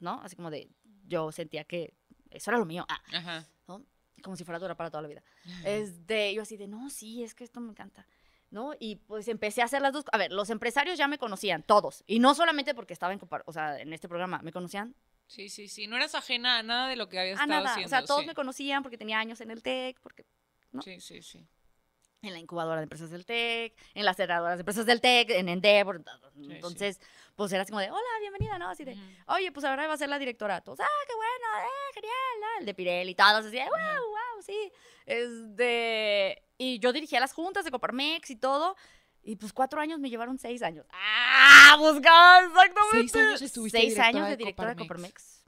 ¿no? Así como de, yo sentía que eso era lo mío. Ah, Ajá. ¿no? Como si fuera dura para toda la vida. Es de, yo así de, no, sí, es que esto me encanta. ¿no? Y pues empecé a hacer las dos. A ver, los empresarios ya me conocían, todos. Y no solamente porque estaba en, o sea, en este programa, me conocían. Sí, sí, sí. No eras ajena a nada de lo que había a estado nada. haciendo. O sea, todos me conocían porque tenía años en el TEC, porque. ¿no? Sí, sí, sí en la incubadora de empresas del TEC, en las cerradoras de empresas del TEC, en Endeavor. Entonces, pues era así como de, hola, bienvenida, ¿no? Así de, oye, pues ahora va a ser la directora. Todos, ah, qué bueno, eh, genial, el de Pirelli y todas así, de, wow, wow, sí. Este, y yo dirigía las juntas de Coparmex y todo. Y pues cuatro años me llevaron seis años. ¡Ah! Buscaba pues, exactamente. Seis años estuviste Seis años de directora de Coparmex.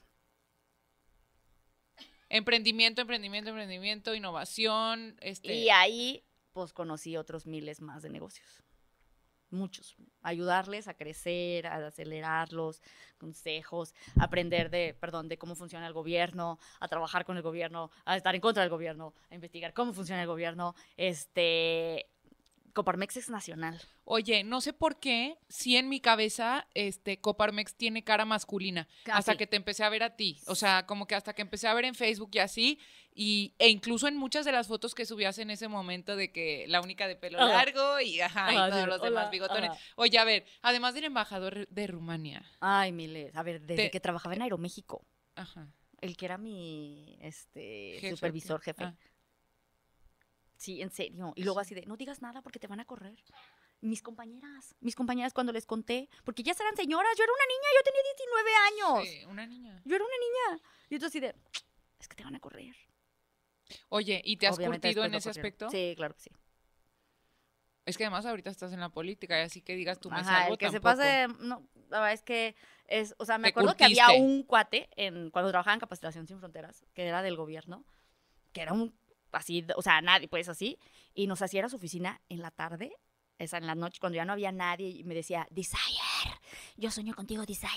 Emprendimiento, emprendimiento, emprendimiento, innovación. Este... Y ahí pues conocí otros miles más de negocios. Muchos. Ayudarles a crecer, a acelerarlos, consejos, aprender de, perdón, de cómo funciona el gobierno, a trabajar con el gobierno, a estar en contra del gobierno, a investigar cómo funciona el gobierno, este, Coparmex es nacional. Oye, no sé por qué, si en mi cabeza, este, Coparmex tiene cara masculina. Hasta que te empecé a ver a ti. O sea, como que hasta que empecé a ver en Facebook y así. Y, e incluso en muchas de las fotos que subías en ese momento de que la única de pelo largo y, ajá, y ah, todos los demás bigotones. Oye, a ver, además del embajador de Rumania. Ay, miles. A ver, desde que trabajaba en Aeroméxico. Ajá. El que era mi este, supervisor, jefe. Ah. Sí, en serio. Y luego así de, no digas nada porque te van a correr. Mis compañeras, mis compañeras cuando les conté, porque ya eran señoras, yo era una niña, yo tenía 19 años. Sí, una niña. Yo era una niña. Y entonces así de, es que te van a correr. Oye, ¿y te has curtido en ese aspecto? Sí, claro que sí. Es que además ahorita estás en la política, y así que digas tú más Ajá, el que se pase, no, es que es, o sea, me acuerdo que había un cuate en, cuando trabajaba en Capacitación Sin Fronteras, que era del gobierno, que era un así, o sea, nadie, pues así, y nos hacía ir a su oficina en la tarde, esa en la noche, cuando ya no había nadie, y me decía, Desire, yo sueño contigo, Desire.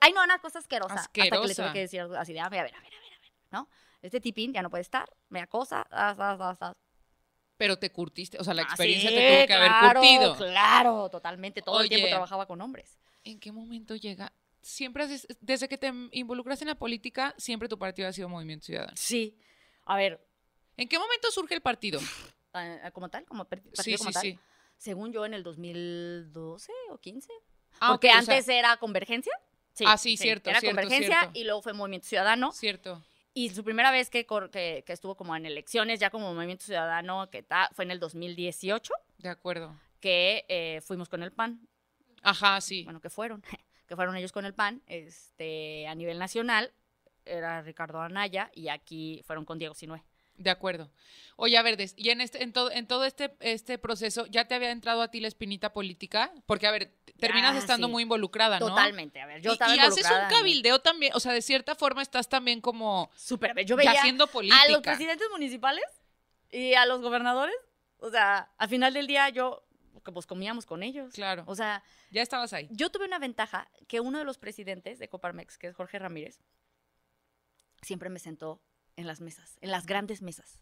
Ay, no, una cosa asquerosa. Asquerosa. Hasta que le tuve que decir así de, a ver, a ver, a ver, a ver, ¿no? Este tipín ya no puede estar, me acosa, pero te curtiste, o sea, la ah, experiencia te tuvo que claro, haber curtido. Claro, totalmente. Todo el tiempo trabajaba con hombres. ¿En qué momento llega? Siempre, desde que te involucras en la política, siempre tu partido ha sido Movimiento Ciudadano. Sí. A ver, ¿En qué momento surge el partido? Ah, eh, como tal, como partido sí, como sí, Sí. Según yo, en el 2012 o 15. Ah, Porque antes era Convergencia. Sí, ah, sí, cierto. Era Convergencia y luego fue Movimiento Ciudadano. Cierto. Y su primera vez que, estuvo como en elecciones, ya como Movimiento Ciudadano, que fue en el 2018. De acuerdo. Que eh, fuimos con el PAN. Ajá, sí. Bueno, que fueron. [LAUGHS] Que fueron ellos con el PAN este, a nivel nacional. Era Ricardo Anaya y aquí fueron con Diego Sinue. De acuerdo. Oye, Verdes, y en, este, todo, este, este proceso, ¿ya te había entrado a ti la espinita política? Porque, a ver, terminas ah, estando muy involucrada, ¿no? Totalmente, a ver, yo y, estaba haces un cabildeo también, o sea, de cierta forma estás también como... Súper, yo veía haciendo política. a los presidentes municipales y a los gobernadores, o sea, al final del día yo, pues comíamos con ellos. Claro. O sea... Ya estabas ahí. Yo tuve una ventaja que uno de los presidentes de Coparmex, que es Jorge Ramírez, siempre me sentó en las mesas, en las grandes mesas.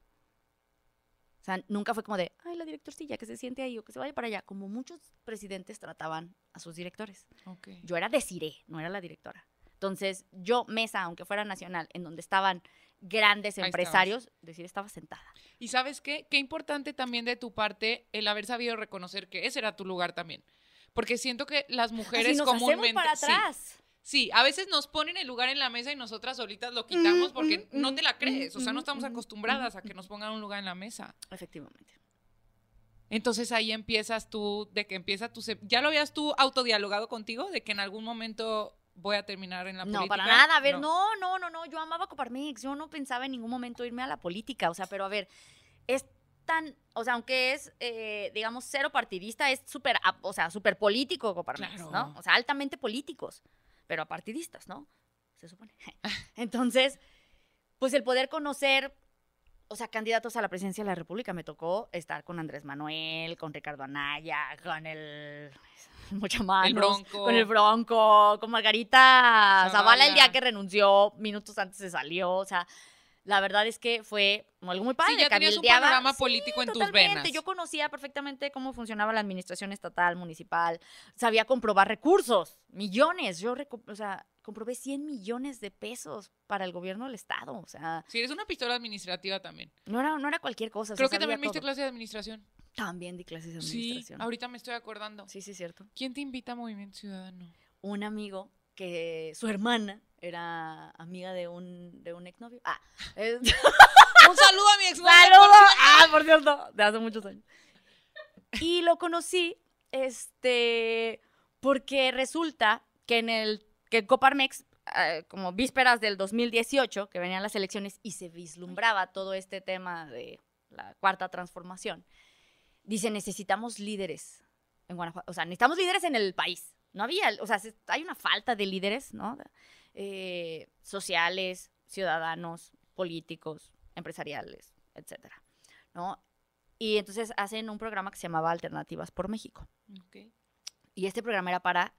O sea, nunca fue como de, ay, la directorcilla, que se siente ahí o que se vaya para allá, como muchos presidentes trataban a sus directores. Yo era de Cire, no era la directora. Entonces, yo, mesa, aunque fuera nacional, en donde estaban grandes empresarios, decir estaba sentada. Y sabes qué, qué importante también de tu parte el haber sabido reconocer que ese era tu lugar también. Porque siento que las mujeres Así nos comúnmente... para atrás. Sí, a veces nos ponen el lugar en la mesa y nosotras solitas lo quitamos mm, porque mm, no mm, te la crees, o sea, no estamos acostumbradas a que nos pongan un lugar en la mesa. Efectivamente. Entonces ahí empiezas tú, de que empieza tu... ¿Ya lo habías tú autodialogado contigo? De que en algún momento voy a terminar en la política. No, para nada. A ver, no, no, no, no. Yo amaba Coparmix, Yo no pensaba en ningún momento irme a la política. O sea, pero a ver, es tan... O sea, aunque es, eh, digamos, cero partidista, es súper, o sea, súper político Coparmex, ¿no? O sea, altamente políticos pero a partidistas, ¿no? Se supone. [LAUGHS] Entonces, pues el poder conocer, o sea, candidatos a la presidencia de la República, me tocó estar con Andrés Manuel, con Ricardo Anaya, con el [LAUGHS] mucha más. El bronco. Con el bronco, con Margarita Zavala el día que renunció, minutos antes se salió, o sea, la verdad es que fue algo muy padre. Sí, ya tenías un panorama político en tus venas. Yo conocía perfectamente cómo funcionaba la administración estatal, municipal, sabía comprobar recursos, millones. Yo, o sea, comprobé 100 millones de pesos para el gobierno del Estado. O sea. Sí, eres una pistola administrativa también. No era, no era cualquier cosa. Creo que también me diste clase de administración. También di clases de administración. Sí, ahorita me estoy acordando. Sí, sí, cierto. ¿Quién te invita a Movimiento Ciudadano? Un amigo que su hermana era amiga de un, de un exnovio. Ah, [LAUGHS] un saludo a mi exnovio. ah, por cierto, de hace muchos años. Y lo conocí, este, porque resulta que en el que Coparmex eh, como vísperas del 2018, que venían las elecciones y se vislumbraba todo este tema de la cuarta transformación, dice, necesitamos líderes en Guanajuato, o sea, necesitamos líderes en el país, no había, o sea, hay una falta de líderes, ¿no? Eh, sociales, ciudadanos, políticos, empresariales, etcétera, ¿no? Y entonces hacen un programa que se llamaba Alternativas por México. Y este programa era para,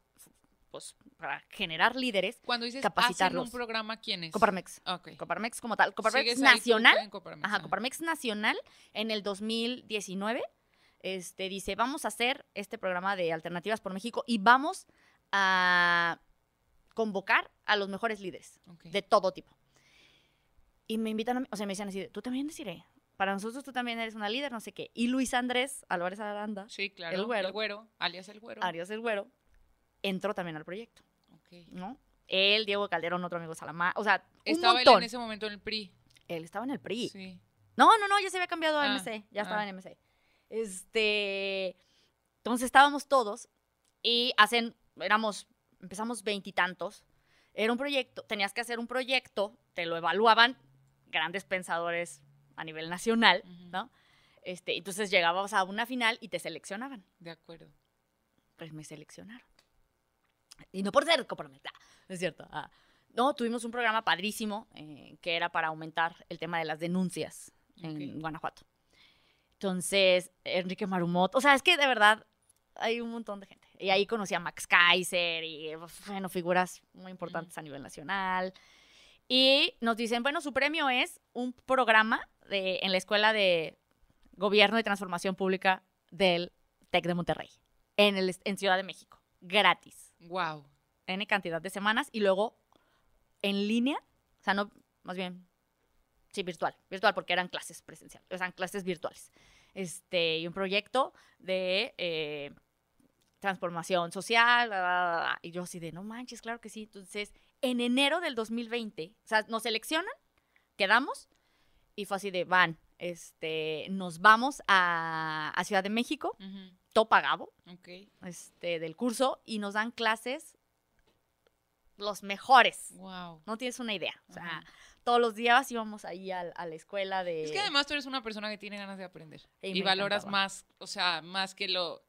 pues, para generar líderes, Cuando dices capacitarlos. Hacen un programa, ¿quién es? Coparmex. Coparmex como tal. Coparmex Nacional. Ajá, Coparmex Nacional en el 2019 este, dice, vamos a hacer este programa de Alternativas por México y vamos a convocar a los mejores líderes de todo tipo. Y me invitan, a, o sea, me decían así, tú también deciré, para nosotros tú también eres una líder, no sé qué. Y Luis Andrés Álvarez Aranda, sí, claro, el güero, alias el güero, alias el güero, entró también al proyecto, okay. ¿no? Él, Diego Calderón, otro amigo Salamá, o sea, un estaba montón. en ese momento en el PRI. Él estaba en el PRI. Sí. No, no, no, ya se había cambiado a ah, MC, ya estaba ah. en MC. Este, entonces estábamos todos y hacen, éramos, empezamos veintitantos. Era un proyecto, tenías que hacer un proyecto, te lo evaluaban grandes pensadores a nivel nacional, ¿no? Este, entonces llegábamos a una final y te seleccionaban. De acuerdo. Pues me seleccionaron. Y no por ser comprometida, es cierto. Ah, no, tuvimos un programa padrísimo eh, que era para aumentar el tema de las denuncias en Guanajuato. Entonces, Enrique Marumot, o sea, es que de verdad hay un montón de gente. Y ahí conocí a Max Kaiser y, bueno, figuras muy importantes a nivel nacional. Y nos dicen, bueno, su premio es un programa de, en la Escuela de Gobierno y Transformación Pública del TEC de Monterrey, en, el, en Ciudad de México, gratis. Wow. Tiene cantidad de semanas y luego en línea, o sea, no, más bien sí, virtual, virtual, porque eran clases presenciales, eran clases virtuales. Este, y un proyecto de eh, transformación social, y yo así de, no manches, claro que sí. Entonces, en enero del 2020, o sea, nos seleccionan, quedamos, y fue así de, van, este, nos vamos a, Ciudad de México, todo pagado, este, del curso, y nos dan clases los mejores. No tienes una idea. O sea, todos los días íbamos ahí a, la escuela de... Es que además tú eres una persona que tiene ganas de aprender y valoras más, o sea, más que lo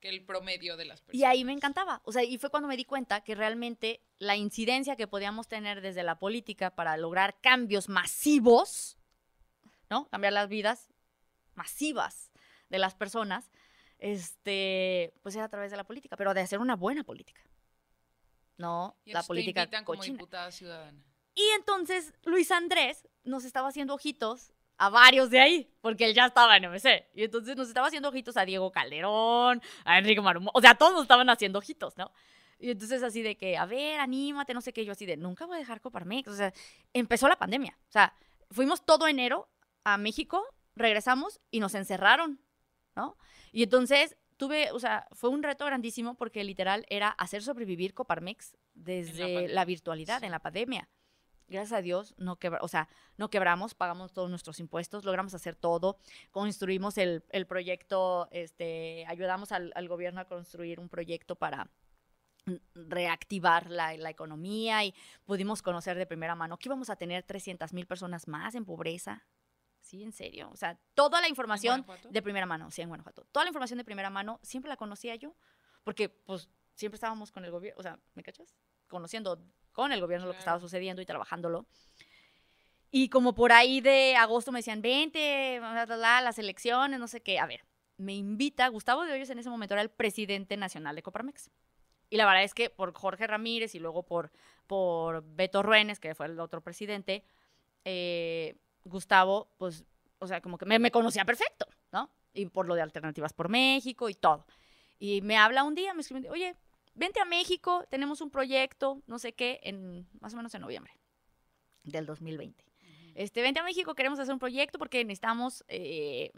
que el promedio de las personas. Y ahí me encantaba, o sea, y fue cuando me di cuenta que realmente la incidencia que podíamos tener desde la política para lograr cambios masivos, ¿no? Cambiar las vidas masivas de las personas, este, pues era a través de la política, pero de hacer una buena política. No, la política te invitan como diputada ciudadana. Y entonces Luis Andrés nos estaba haciendo ojitos a varios de ahí, porque él ya estaba en MC. Y entonces nos estaba haciendo ojitos a Diego Calderón, a Enrique Marumo. O sea, todos nos estaban haciendo ojitos, ¿no? Y entonces así de que, a ver, anímate, no sé qué. Yo así de, nunca voy a dejar Coparmex. O sea, empezó la pandemia. O sea, fuimos todo enero a México, regresamos y nos encerraron, ¿no? Y entonces tuve, o sea, fue un reto grandísimo porque literal era hacer sobrevivir Coparmex desde la, virtualidad, en la pandemia gracias a Dios, no o sea, no quebramos, pagamos todos nuestros impuestos, logramos hacer todo, construimos el, el proyecto, este, ayudamos al, gobierno a construir un proyecto para reactivar la, la, economía y pudimos conocer de primera mano que íbamos a tener 300 mil personas más en pobreza. Sí, en serio. O sea, toda la información de primera mano, sí, en Guanajuato. Toda la información de primera mano siempre la conocía yo, porque pues siempre estábamos con el gobierno, o sea, ¿me cachas? Conociendo con el gobierno lo que estaba sucediendo y trabajándolo. Y como por ahí de agosto me decían, 20, las elecciones, no sé qué. A ver, me invita, Gustavo de Hoyos en ese momento era el presidente nacional de Coparmex. Y la verdad es que por Jorge Ramírez y luego por, por Beto Ruénes, que fue el otro presidente, eh, Gustavo, pues, o sea, como que me, conocía perfecto, ¿no? Y por lo de Alternativas por México y todo. Y me habla un día, me escribe, oye, vente a México, tenemos un proyecto, no sé qué, en más o menos en noviembre del 2020. Este, vente a México, queremos hacer un proyecto porque necesitamos. Eh,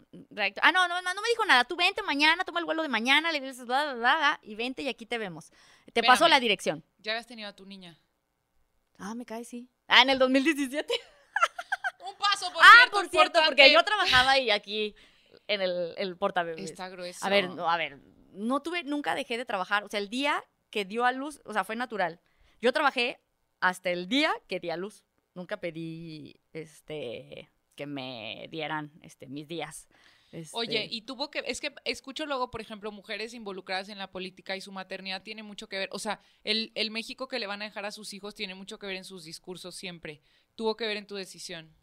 ah, no, no, me dijo nada. Tú vente mañana, toma el vuelo de mañana, le dices, bla, bla, bla, y vente y aquí te vemos. Te paso la dirección. Ya habías tenido a tu niña. Ah, me cae, sí. Ah, en el 2017. un paso, por ah, cierto. Ah, por cierto, porque yo trabajaba y aquí en el, el Está grueso. A ver, a ver, no tuve, nunca dejé de trabajar. O sea, el día que dio a luz, o sea, fue natural. Yo trabajé hasta el día que di a luz. Nunca pedí, este, que me dieran, este, mis días. Oye, este y tuvo que, es que escucho luego, por ejemplo, mujeres involucradas en la política y su maternidad tiene mucho que ver, o sea, el, el México que le van a dejar a sus hijos tiene mucho que ver en sus discursos siempre. Tuvo que ver en tu decisión.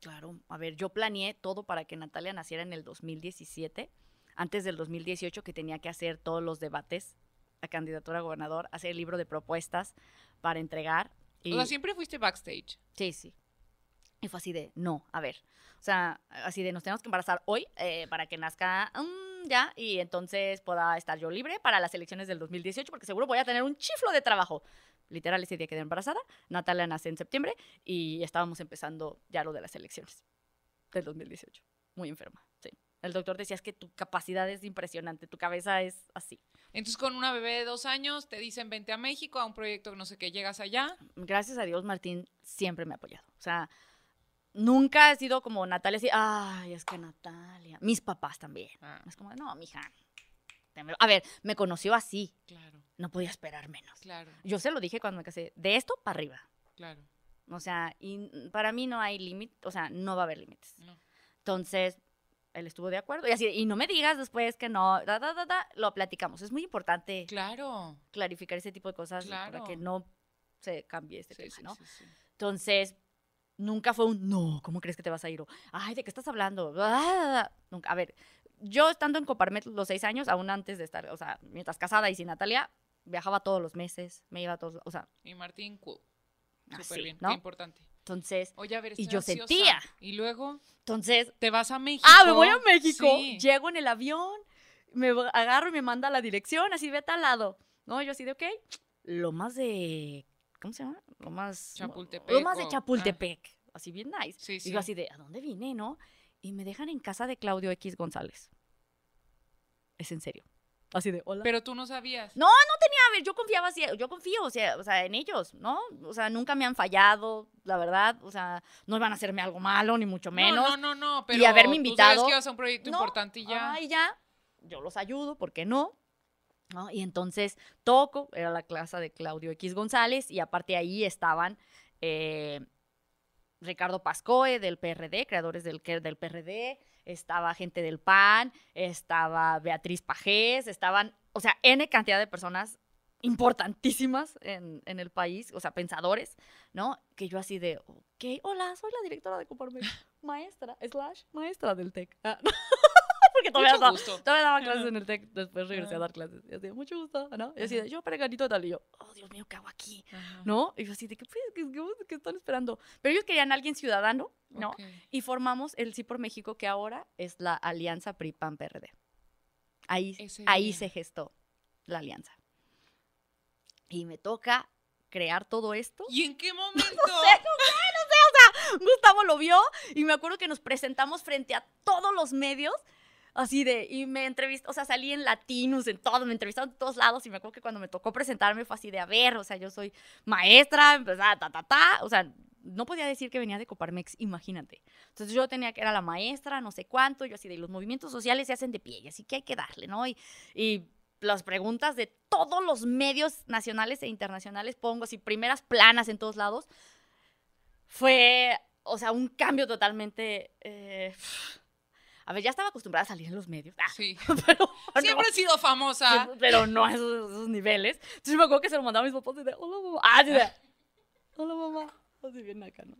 Claro, a ver, yo planeé todo para que Natalia naciera en el 2017 antes del 2018 que tenía que hacer todos los debates a candidatura a gobernador, hacer el libro de propuestas para entregar. Y... O sea, siempre fuiste backstage. Sí, sí. Y fue así de, no, a ver. O sea, así de, nos tenemos que embarazar hoy eh, para que nazca mm, ya y entonces pueda estar yo libre para las elecciones del 2018 porque seguro voy a tener un chiflo de trabajo. Literal, ese día quedé embarazada. Natalia nace en septiembre y estábamos empezando ya lo de las elecciones del 2018. Muy enferma. El doctor decía es que tu capacidad es impresionante, tu cabeza es así. Entonces con una bebé de dos años te dicen vente a México a un proyecto que no sé qué, llegas allá. Gracias a Dios Martín siempre me ha apoyado. O sea, nunca he sido como Natalia así, ay, es que Natalia. Mis papás también. Ah. Es como, no, mija. A ver, me conoció así. Claro. No podía esperar menos. Claro. Yo se lo dije cuando me casé, de esto para arriba. Claro. O sea, para mí no hay límite, o sea, no va a haber límites. Entonces, él estuvo de acuerdo. Y así, y no me digas después que no, lo platicamos. Es muy importante. Claro. Clarificar ese tipo de cosas para que no se cambie este ¿no? Entonces, nunca fue un, no, ¿cómo crees que te vas a ir? ay, ¿de qué estás hablando? Ah, nunca, a ver, yo estando en Coparmet los seis años, aún antes de estar, o sea, mientras casada y sin Natalia, viajaba todos los meses, me iba a todos, o sea. Y Martín, cool. Ah, Súper bien, qué importante. Entonces, y yo sentía. Y luego, entonces, te vas a México. Ah, me voy a México. Llego en el avión, me agarro y me manda la dirección, así vete al lado. No, yo así de, ok, lo más de, ¿cómo se llama? Lo más, Chapultepec. Lo más de Chapultepec. Ah. Así bien nice. Y yo así de, ¿a dónde vine, no? Y me dejan en casa de Claudio X González. Es en serio. Así de, hola. Pero tú no sabías. No, no tenía, a ver, yo confiaba, yo confío, o sea, en ellos, ¿no? O sea, nunca me han fallado, la verdad, o sea, no van a hacerme algo malo, ni mucho menos. No, no, no, pero. Y haberme invitado. Tú sabes que ibas a un proyecto importante y ya. Ah, ya, yo los ayudo, ¿por qué no? Y entonces toco, era la clase de Claudio X González, y aparte ahí estaban. Eh, Ricardo Pascoe del PRD, creadores del, del PRD, estaba gente del PAN, estaba Beatriz Pajés, estaban, o sea, N cantidad de personas importantísimas en, en, el país, o sea, pensadores, ¿no? Que yo así de, ok, hola, soy la directora de Coparmex, maestra, slash, maestra del TEC. Ah, [LAUGHS] porque todavía, daba, todavía daba clases en el TEC, después regresé a dar clases. Y así, mucho gusto, ¿no? Y así, yo para ganito tal, y yo, oh, Dios mío, ¿qué hago aquí? ¿No? Y yo así, de, pues, ¿qué, qué, qué, están esperando? Pero ellos querían a alguien ciudadano, ¿no? Y formamos el Sí por México, que ahora es la Alianza PRI-PAN-PRD. Ahí, ahí se gestó la alianza. Y me toca crear todo esto. ¿Y en qué momento? [LAUGHS] no sé, no sé, no sé. O sea, Gustavo lo vio y me acuerdo que nos presentamos frente a todos los medios así de, y me entrevistó, o sea, salí en Latinos, en todo, me entrevistaron en todos lados y me acuerdo que cuando me tocó presentarme fue así de, a ver, o sea, yo soy maestra, empezaba, pues, ta, ta, ta, o sea, no podía decir que venía de Coparmex, imagínate. Entonces yo tenía que, era la maestra, no sé cuánto, yo así de, los movimientos sociales se hacen de pie, y así que hay que darle, ¿no? Y, y las preguntas de todos los medios nacionales e internacionales, pongo así, primeras planas en todos lados, fue, o sea, un cambio totalmente... Eh, a ver, ya estaba acostumbrada a salir en los medios. Ah, sí. [LAUGHS] Pero, Siempre he sido famosa. Pero no a esos, niveles. Entonces me acuerdo que se lo mandaba a mis papás y de, hola mamá. Ah, de, ah. hola mamá. Así bien acá, ¿no?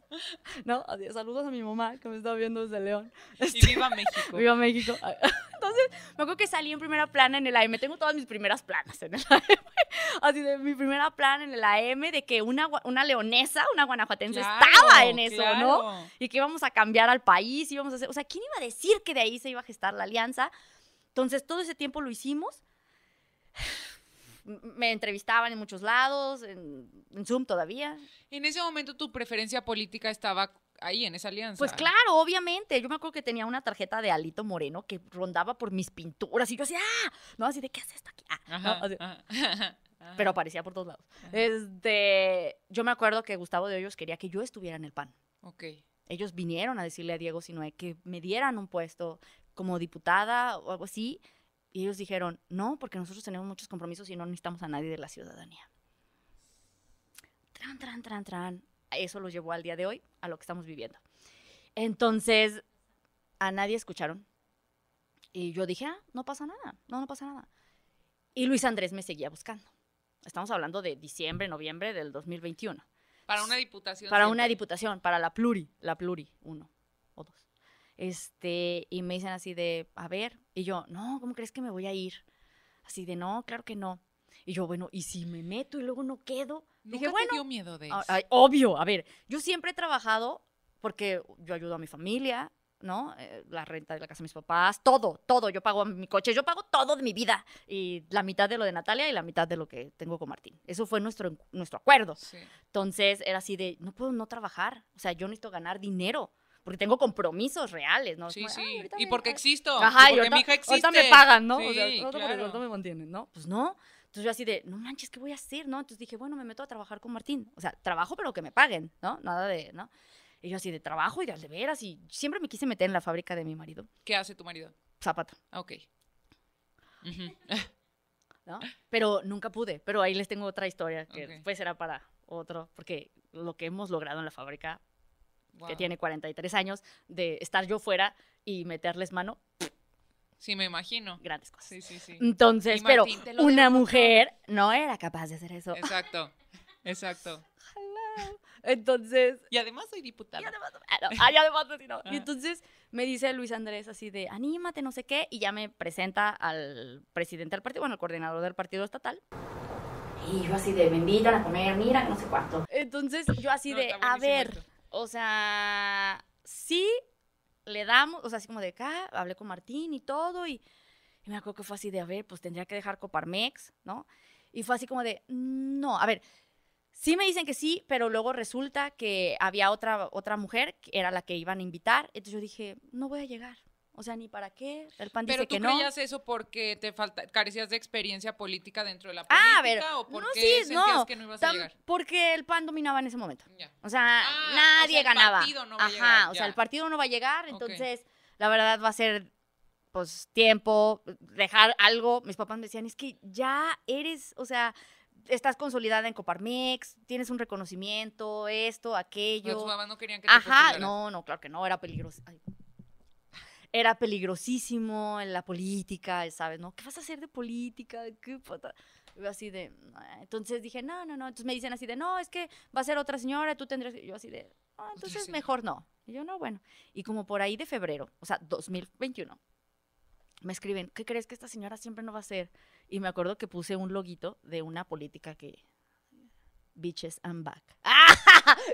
No, saludos a mi mamá que me estaba viendo desde León. y este, viva México. [LAUGHS] Viva México. Ah, [LAUGHS] entonces, me acuerdo que salí en primera plana en el AM. Tengo todas mis primeras planas en el AM. [LAUGHS] Así de mi primera plana en el AM de que una, una leonesa, una guanajuatense estaba en eso, ¿no? Y que íbamos a cambiar al país, íbamos a hacer. O sea, ¿quién iba a decir que de ahí se iba a gestar la alianza? Entonces, todo ese tiempo lo hicimos me entrevistaban en muchos lados, en, Zoom todavía. En ese momento tu preferencia política estaba ahí en esa alianza. Pues claro, obviamente. Yo me acuerdo que tenía una tarjeta de Alito Moreno que rondaba por mis pinturas y yo así, ¡ah! No, así de, ¿qué hace esto aquí? Ah, [LAUGHS] Pero aparecía por todos lados. Este, yo me acuerdo que Gustavo de Hoyos quería que yo estuviera en el PAN. Ok. Ellos vinieron a decirle a Diego Sinoé que me dieran un puesto como diputada o algo así. Y ellos dijeron, no, porque nosotros tenemos muchos compromisos y no necesitamos a nadie de la ciudadanía. Tran, tran, tran, tran. Eso lo llevó al día de hoy, a lo que estamos viviendo. Entonces, a nadie escucharon. Y yo dije, ah, no pasa nada, no, no pasa nada. Y Luis Andrés me seguía buscando. Estamos hablando de diciembre, noviembre del 2021. Para una diputación. Para una diputación, para la pluri, la pluri, uno o dos este, y me dicen así de, a ver, y yo, no, ¿cómo crees que me voy a ir? Así de, no, claro que no. Y yo, bueno, ¿y si me meto y luego no quedo? ¿Nunca te dio miedo de eso? obvio, a ver, yo siempre he trabajado porque yo ayudo a mi familia, ¿no? Eh, la renta de la casa de mis papás, todo, todo. Yo pago mi coche, yo pago todo de mi vida. Y la mitad de lo de Natalia y la mitad de lo que tengo con Martín. Eso fue nuestro, nuestro acuerdo. Entonces era así de, no puedo no trabajar. O sea, yo necesito ganar dinero porque tengo compromisos reales, ¿no? Sí, sí. Y porque existo. Ajá, porque mi hija existe. Ahorita me pagan, ¿no? o sea, me mantienen, ¿no? Pues no. Entonces yo así de, no manches, ¿qué voy a hacer, no? Entonces dije, bueno, me meto a trabajar con Martín. O sea, trabajo pero que me paguen, ¿no? Nada de, ¿no? Y yo así de trabajo y de veras y siempre me quise meter en la fábrica de mi marido. ¿Qué hace tu marido? Zapata. Ok. [LAUGHS] ¿No? Pero nunca pude. Pero ahí les tengo otra historia que después será para otro, porque lo que hemos logrado en la fábrica que tiene 43 años, de estar yo fuera y meterles mano. Sí, me imagino. Grandes cosas. Sí, sí, sí. Entonces, pero una mujer no era capaz de hacer eso. Exacto, exacto. Entonces. Y además soy diputada. Y además, ah, no, y además no. Y entonces me dice Luis Andrés así de, anímate, no sé qué, y ya me presenta al presidente del partido, bueno, al coordinador del partido estatal. Y yo así de, me invitan a comer, mira, no sé cuánto. Entonces yo así de, a ver. O sea, sí le damos, o sea, así como de acá, hablé con Martín y todo, y, me acuerdo que fue así de, a ver, pues tendría que dejar Coparmex, ¿no? Y fue así como de, no, a ver, sí me dicen que sí, pero luego resulta que había otra, otra mujer que era la que iban a invitar, entonces yo dije, no voy a llegar. O sea, ni para qué. El PAN Pero dice que no. ¿Pero tú creías eso porque te falta, carecías de experiencia política dentro de la ah, política? Ah, a ¿O porque no, sí, sentías que no ibas a llegar? Porque el PAN dominaba en ese momento. O sea, ah, nadie ganaba. El partido no va a llegar, Ajá, o sea, el partido no va a llegar, entonces la verdad va a ser pues tiempo, dejar algo. Mis papás me decían, es que ya eres, o sea, estás consolidada en Coparmex, tienes un reconocimiento, esto, aquello. Pero tus mamás no querían que te Ajá, no, no, claro que no, era peligroso era peligrosísimo en la política, ¿sabes? ¿No? ¿Qué vas a hacer de política? ¿Qué Yo así de, ah". entonces dije, no, no, no. Entonces me dicen así de, no, es que va a ser otra señora, tú tendrías, Yo así de, ah, entonces mejor no. Y yo, no, bueno. Y como por ahí de febrero, o sea, 2021, me escriben, ¿qué crees que esta señora siempre no va a ser? Y me acuerdo que puse un loguito de una política que. Bitches, I'm back. [LAUGHS]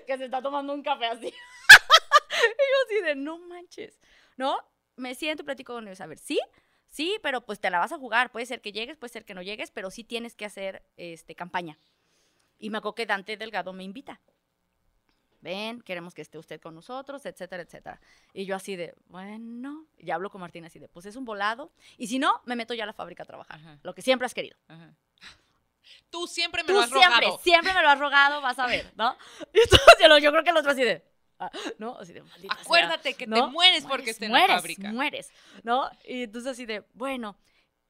Que se está tomando un café así. [LAUGHS] y yo así de, no manches. ¿No? me siento y platico con ellos. A ver, sí, sí, pero pues te la vas a jugar. Puede ser que llegues, puede ser que no llegues, pero sí tienes que hacer este, campaña. Y me acuerdo que Dante Delgado me invita. Ven, queremos que esté usted con nosotros, etcétera, etcétera. Y yo así de, bueno, y hablo con Martín así de, pues es un volado. Y si no, me meto ya a la fábrica a trabajar, lo que siempre has querido. Tú siempre me lo has siempre, rogado. Siempre me lo has rogado, vas a ver, ¿no? [LAUGHS] yo, creo que el otro así de, [LAUGHS] Acuérdate que ¿no? te mueres porque estés en la fábrica. Mueres, ¿no? Y entonces así de, bueno,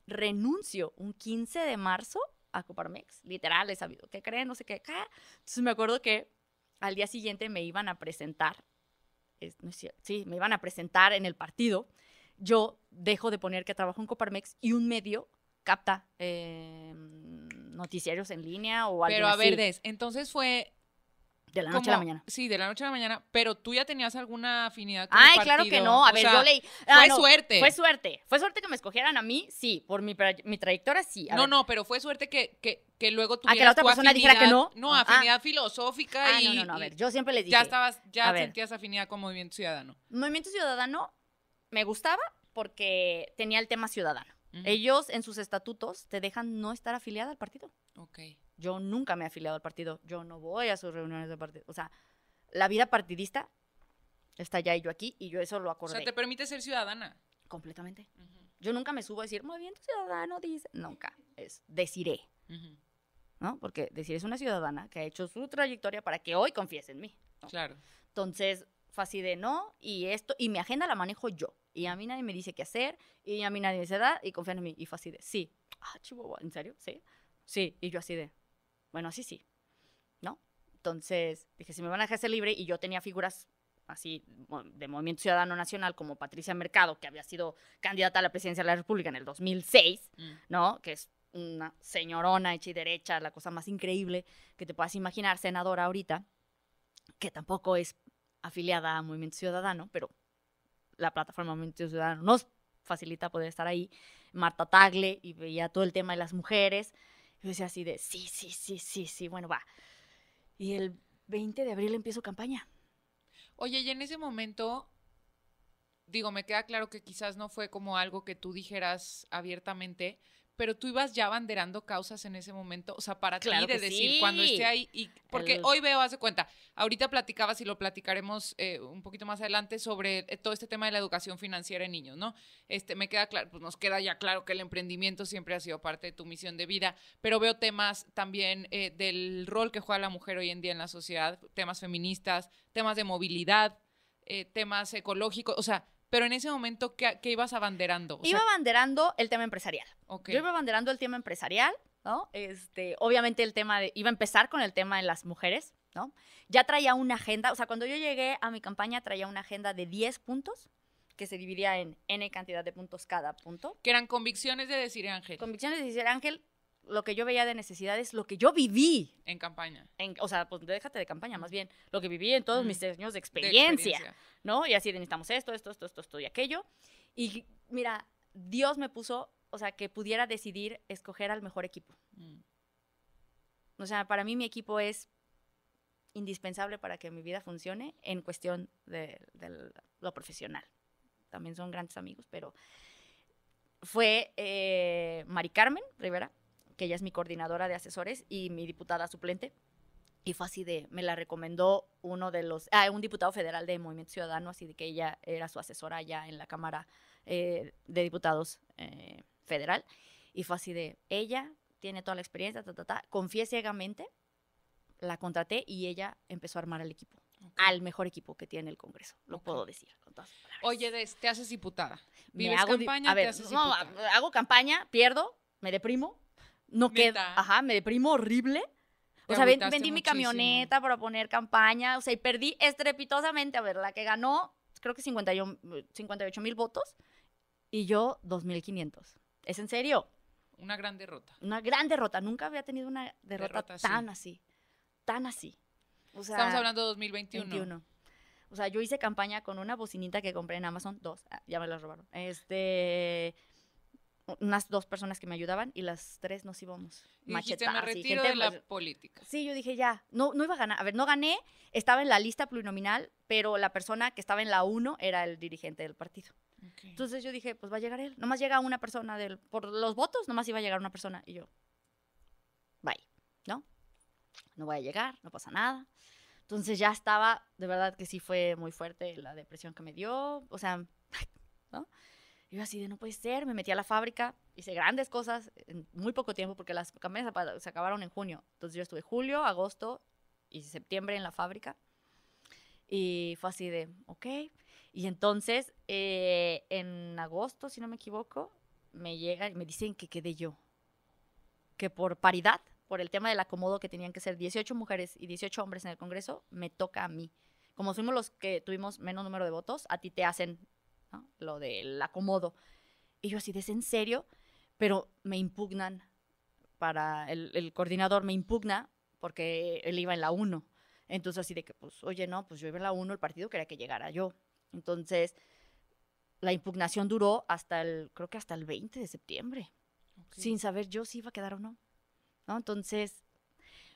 renuncio un 15 de marzo a Coparmex, literal, he sabido, ¿qué creen? No sé qué, Entonces me acuerdo que al día siguiente me iban a presentar, sí, me iban a presentar en el partido. Yo dejo de poner que trabajo en Coparmex y un medio capta em, noticiarios en línea o algo así. Pero a ver, entonces fue de la noche a la mañana. Sí, de la noche a la mañana, pero tú ya tenías alguna afinidad con Ay, el partido. claro que no. A ver, yo leí. fue ah, suerte. Fue suerte. Fue suerte que me escogieran a mí, sí. Por mi, mi trayectoria, sí. no, no, pero fue suerte que, luego A que la otra persona dijera que no. No, ah. afinidad filosófica ah, y. No, no, A ver, yo siempre le dije. Ya estabas, ya sentías afinidad con Movimiento Ciudadano. Movimiento Ciudadano me gustaba porque tenía el tema ciudadano. Ellos en sus estatutos te dejan no estar afiliada al partido. Ok. Yo nunca me he afiliado al partido, yo no voy a sus reuniones de partido. O sea, la vida partidista está ya y yo aquí, y yo eso lo acordé. O sea, te permite ser ciudadana. Completamente. Yo nunca me subo a decir, movimiento ciudadano dice, nunca, es deciré. ¿No? Porque decir es una ciudadana que ha hecho su trayectoria para que hoy confíes en mí. Claro. Entonces, facide de no, y esto, y mi agenda la manejo yo. Y a mí nadie me dice qué hacer, y a mí nadie me da, y confían en mí. Y facide de sí. Ah, chivo, ¿en serio? Sí. Sí. Y yo así de, bueno, así sí, ¿no? Entonces dije, si me van a dejar ser libre y yo tenía figuras así de Movimiento Ciudadano Nacional como Patricia Mercado, que había sido candidata a la presidencia de la República en el 2006, mm. ¿no? Que es una señorona hecha y derecha, la cosa más increíble que te puedas imaginar, senadora ahorita, que tampoco es afiliada a Movimiento Ciudadano, pero la plataforma Movimiento Ciudadano nos facilita poder estar ahí. Marta Tagle y veía todo el tema de las mujeres. Yo decía así de, sí, sí, sí, sí, sí, bueno, va. Y el 20 de abril empiezo campaña. Oye, y en ese momento, digo, me queda claro que quizás no fue como algo que tú dijeras abiertamente, pero tú ibas ya banderando causas en ese momento, o sea, para ti de decir cuando esté ahí y porque hoy veo hace cuenta, ahorita platicabas y lo platicaremos eh, un poquito más adelante sobre eh, todo este tema de la educación financiera en niños, ¿no? Este me queda claro, pues nos queda ya claro que el emprendimiento siempre ha sido parte de tu misión de vida, pero veo temas también eh, del rol que juega la mujer hoy en día en la sociedad, temas feministas, temas de movilidad, temas ecológicos, o sea, pero en ese momento, ¿qué, ibas abanderando? iba abanderando el tema empresarial. Yo iba abanderando el tema empresarial, ¿no? Este, obviamente el tema de, iba a empezar con el tema de las mujeres, ¿no? Ya traía una agenda, o sea, cuando yo llegué a mi campaña traía una agenda de 10 puntos que se dividía en n cantidad de puntos cada punto. Que eran convicciones de decir Ángel. Convicciones de decir Ángel lo que yo veía de necesidad es lo que yo viví. En campaña. o sea, pues déjate de campaña, más bien, lo que viví en todos mis años de experiencia, ¿no? Y así necesitamos esto, esto, esto, esto, y aquello. Y mira, Dios me puso, o sea, que pudiera decidir escoger al mejor equipo. Mm. O sea, para mí mi equipo es indispensable para que mi vida funcione en cuestión de, lo profesional. También son grandes amigos, pero fue eh, Mari Carmen Rivera, que ella es mi coordinadora de asesores y mi diputada suplente. Y fue así de, me la recomendó uno de los, ah, un diputado federal de Movimiento Ciudadano, así de que ella era su asesora ya en la Cámara eh, de Diputados eh, Federal. Y fue así de, ella tiene toda la experiencia, ta, ta, ta. Confié ciegamente, la contraté y ella empezó a armar el equipo. Al mejor equipo que tiene el Congreso, lo puedo decir. Oye, te haces diputada. ¿Vives campaña? no, hago campaña, pierdo, me deprimo, no queda. Ajá, me deprimo horrible. o sea, vendí mi camioneta para poner campaña, o sea, y perdí estrepitosamente, a ver, la que ganó, creo que 58 mil votos, y yo 2.500. ¿Es en serio? Una gran derrota. Una gran derrota. Nunca había tenido una derrota, tan así, tan así. Estamos hablando de 2021. 21. O sea, yo hice campaña con una bocinita que compré en Amazon, dos, ah, ya me la robaron. Este, unas dos personas que me ayudaban y las tres nos íbamos machetadas. me retiro de la política. Sí, yo dije ya, no, no iba a ganar. A ver, no gané, estaba en la lista plurinominal, pero la persona que estaba en la uno era el dirigente del partido. Entonces yo dije, pues va a llegar él. Nomás llega una persona del, por los votos, nomás iba a llegar una persona. Y yo, bye, ¿no? No voy a llegar, no pasa nada. Entonces ya estaba, de verdad que sí fue muy fuerte la depresión que me dio, o sea, [LAUGHS] ¿no? yo así de, no puede ser, me metí a la fábrica, hice grandes cosas en muy poco tiempo porque las campañas se acabaron en junio. Entonces yo estuve julio, agosto y septiembre en la fábrica. Y fue así de, ok. Y entonces, eh, en agosto, si no me equivoco, me llega y me dicen que quedé yo. Que por paridad, por el tema del acomodo que tenían que ser 18 mujeres y 18 hombres en el Congreso, me toca a mí. Como fuimos los que tuvimos menos número de votos, a ti te hacen lo del acomodo. Y yo así, ¿es en serio? Pero me impugnan para, el, coordinador me impugna porque él iba en la 1. Entonces así de que, pues, oye, no, pues yo iba en la 1, el partido quería que llegara yo. Entonces, la impugnación duró hasta el, creo que hasta el 20 de septiembre, sin saber yo si iba a quedar o no. ¿no? Entonces,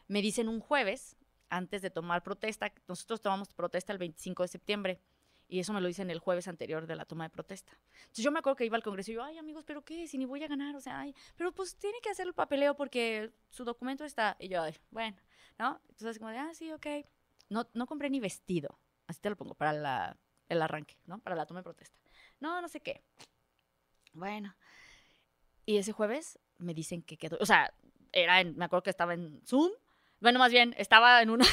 me dicen un jueves, antes de tomar protesta, nosotros tomamos protesta el 25 de septiembre, y eso me lo dicen el jueves anterior de la toma de protesta. Entonces yo me acuerdo que iba al Congreso y yo, ay amigos, pero qué, si ni voy a ganar, o sea, ay, pero pues tiene que hacer el papeleo porque su documento está. Y yo, ay, bueno, ¿no? Entonces como de, ah, sí, ok. No, no compré ni vestido, así te lo pongo, para la, el arranque, ¿no? Para la toma de protesta. No, no sé qué. Bueno. Y ese jueves me dicen que quedó, o sea, era en, me acuerdo que estaba en Zoom, bueno, más bien, estaba en una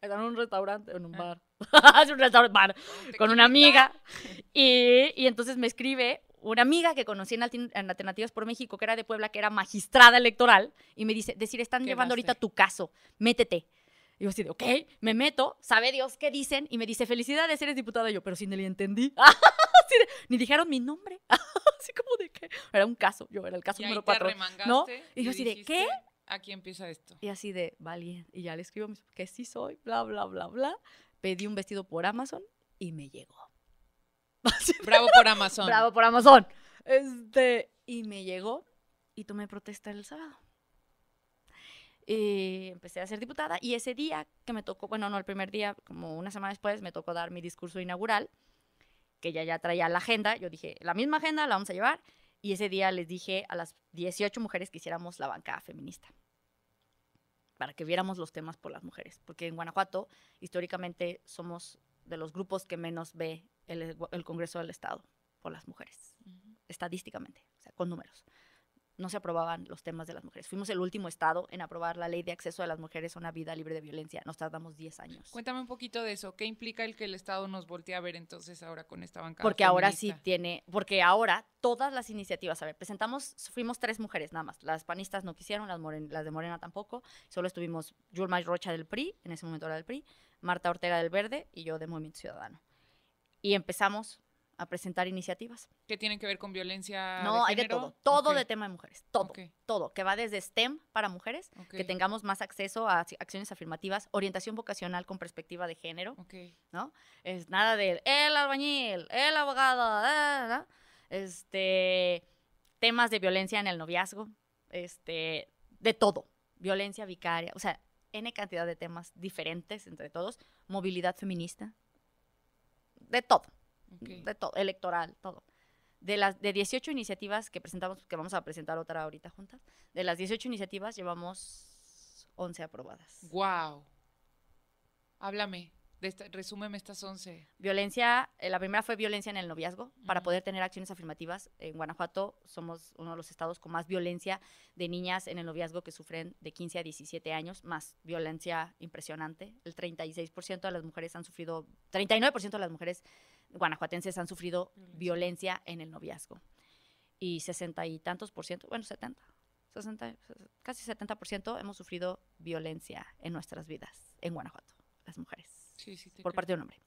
en un restaurante, en un ah. bar. [LAUGHS] en un restaurante, bar, con una amiga. [LAUGHS] Y, y entonces me escribe una amiga que conocí en, Alternativas por México, que era de Puebla, que era magistrada electoral, y me dice, decir, están llevando ahorita tu caso, métete. Y yo así de, ok, me meto, sabe Dios qué dicen, y me dice, felicidades, eres diputada. yo, pero si no le entendí. [LAUGHS] ni dijeron mi nombre. así como de ¿qué? era un caso, yo era el caso número cuatro. ¿no? y yo así de, ¿qué? aquí empieza esto. Y así de, valiente. Y ya le escribo que sí soy, bla, bla, bla, bla. Pedí un vestido por Amazon y me llegó. [LAUGHS] Bravo por Amazon. Bravo por Amazon. Este, y me llegó y tomé protesta el sábado. empecé a ser diputada y ese día que me tocó, bueno, no el primer día, como una semana después, me tocó dar mi discurso inaugural, que ya ya traía la agenda, yo dije, la misma agenda la vamos a llevar y ese día les dije a las 18 mujeres que hiciéramos la bancada feminista para que viéramos los temas por las mujeres, porque en Guanajuato históricamente somos de los grupos que menos ve el, Congreso del Estado por las mujeres, estadísticamente, o sea, con números no se aprobaban los temas de las mujeres. Fuimos el último estado en aprobar la ley de acceso de las mujeres a una vida libre de violencia. Nos tardamos 10 años. Cuéntame un poquito de eso. ¿Qué implica el que el Estado nos voltee a ver entonces ahora con esta bancada? Porque ahora sí tiene, porque ahora todas las iniciativas, a ver, presentamos, fuimos tres mujeres nada más. Las panistas no quisieron, las, de Morena tampoco. Solo estuvimos Yulma Rocha del PRI, en ese momento era del PRI, Marta Ortega del Verde y yo de Movimiento Ciudadano. Y empezamos a presentar iniciativas. ¿Qué tienen que ver con violencia? No, hay de todo, todo de tema de mujeres, todo, todo, que va desde STEM para mujeres, que tengamos más acceso a acciones afirmativas, orientación vocacional con perspectiva de género, ¿no? Es nada de el albañil, el abogado, este, temas de violencia en el noviazgo, este, de todo, violencia vicaria, o sea, N cantidad de temas diferentes entre todos, movilidad feminista, de todo de todo, electoral, todo. De las de 18 iniciativas que presentamos, que vamos a presentar otra ahorita juntas, de las 18 iniciativas llevamos 11 aprobadas. ¡Wow! Háblame, de resúmeme estas 11. Violencia, eh, la primera fue violencia en el noviazgo. Para poder tener acciones afirmativas, en Guanajuato somos uno de los estados con más violencia de niñas en el noviazgo que sufren de 15 a 17 años, más violencia impresionante. El 36% de las mujeres han sufrido, 39% de las mujeres guanajuatenses han sufrido violencia en el noviazgo. Y sesenta y tantos por ciento, bueno, 70, 60, casi 70% hemos sufrido violencia en nuestras vidas en Guanajuato, las mujeres, por parte de un hombre.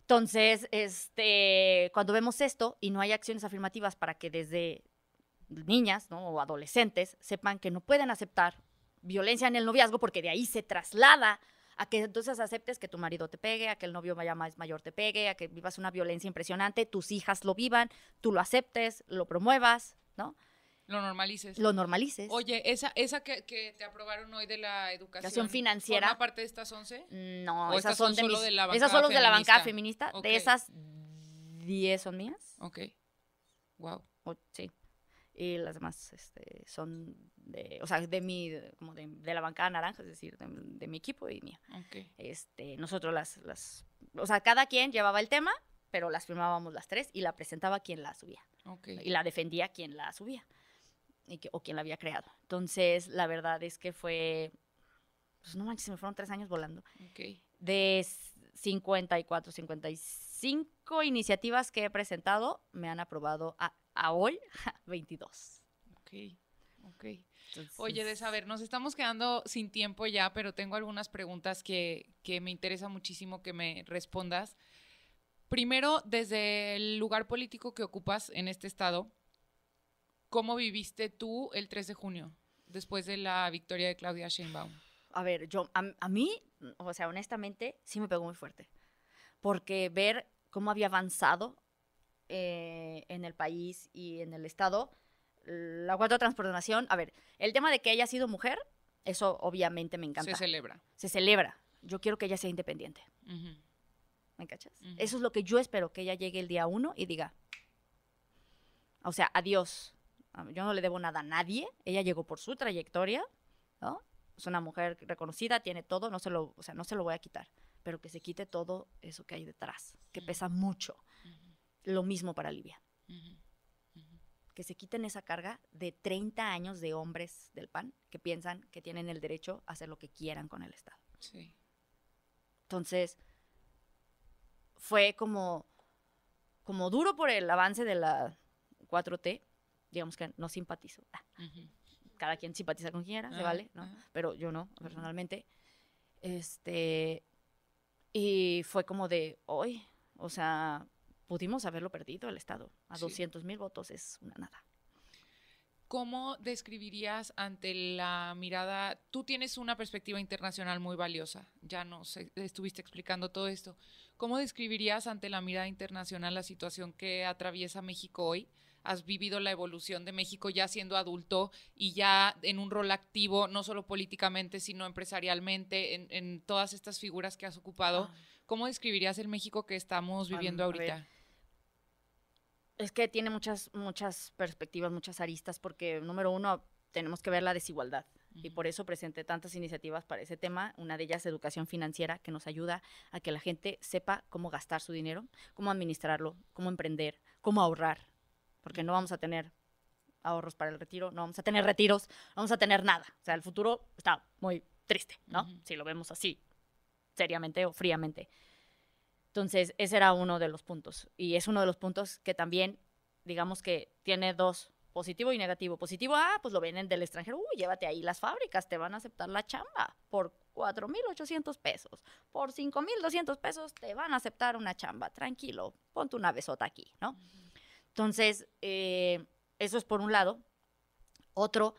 Entonces, este, cuando vemos esto y no hay acciones afirmativas para que desde niñas o adolescentes sepan que no pueden aceptar violencia en el noviazgo porque de ahí se traslada a que entonces aceptes que tu marido te pegue, a que el novio vaya más mayor te pegue, a que vivas una violencia impresionante, tus hijas lo vivan, tú lo aceptes, lo promuevas, ¿no? Lo normalices. Lo normalices. Oye, esa, esa que, te aprobaron hoy de la educación, financiera. ¿Una parte de estas 11? No, esas, son, de, la Esas son los de la bancada feminista. De esas 10 son mías. Ok. Wow. sí y las demás este, son de, o sea, de mi, como de, de, la bancada naranja, es decir, de, mi equipo y mía. Este, nosotros las, las, o sea, cada quien llevaba el tema, pero las firmábamos las tres y la presentaba quien la subía. Y la defendía quien la subía y que, o quien la había creado. Entonces, la verdad es que fue, pues no manches, se me fueron tres años volando. Okay. De 54, 55 iniciativas que he presentado, me han aprobado a a hoy 22. [LAUGHS] Ok, ok. Oye, de saber, nos estamos quedando sin tiempo ya, pero tengo algunas preguntas que, me interesa muchísimo que me respondas. Primero, desde el lugar político que ocupas en este estado, ¿cómo viviste tú el 3 de junio después de la victoria de Claudia Sheinbaum? A ver, yo a mí, o sea, honestamente, sí me pegó muy fuerte, porque ver cómo había avanzado eh, en el país y en el Estado la cuarta transformación. A ver, el tema de que haya sido mujer, eso obviamente me encanta. Se celebra. Se celebra. Yo quiero que ella sea independiente. ¿Me cachas? Eso es lo que yo espero, que ella llegue el día uno y diga, o sea, adiós. Ah, yo no le debo nada a nadie. Ella llegó por su trayectoria, ¿no? Es una mujer reconocida, tiene todo, no se lo, o sea, no se lo voy a quitar, pero que se quite todo eso que hay detrás, que pesa mucho. Lo mismo para Libia. Que se quiten esa carga de 30 años de hombres del PAN que piensan que tienen el derecho a hacer lo que quieran con el Estado. Entonces, fue como, como duro por el avance de la 4T, digamos que no simpatizo. Ah, cada quien simpatiza con quien quiera, se ah, vale, ¿no? Ah. Pero yo no, personalmente. Este, y fue como de, hoy, o sea, pudimos haberlo perdido el Estado. A sí. mil votos es una nada. ¿Cómo describirías ante la mirada? Tú tienes una perspectiva internacional muy valiosa, ya nos estuviste explicando todo esto. ¿Cómo describirías ante la mirada internacional la situación que atraviesa México hoy? Has vivido la evolución de México ya siendo adulto y ya en un rol activo, no solo políticamente, sino empresarialmente, en, todas estas figuras que has ocupado. Ah. ¿Cómo describirías el México que estamos viviendo ahorita? es que tiene muchas, muchas perspectivas, muchas aristas, porque número uno, tenemos que ver la desigualdad. Y por eso presenté tantas iniciativas para ese tema. Una de ellas, educación financiera, que nos ayuda a que la gente sepa cómo gastar su dinero, cómo administrarlo, cómo emprender, cómo ahorrar. Porque no vamos a tener ahorros para el retiro, no vamos a tener retiros, vamos a tener nada. O sea, el futuro está muy triste, ¿no? Si lo vemos así, seriamente o fríamente. Entonces, ese era uno de los puntos. Y es uno de los puntos que también, digamos que tiene dos, positivo y negativo. Positivo, ah, pues lo vienen del extranjero, uy, llévate ahí las fábricas, te van a aceptar la chamba por 4.800 pesos, por 5.200 pesos te van a aceptar una chamba, tranquilo, ponte una besota aquí, ¿no? Entonces, eh, eso es por un lado. Otro,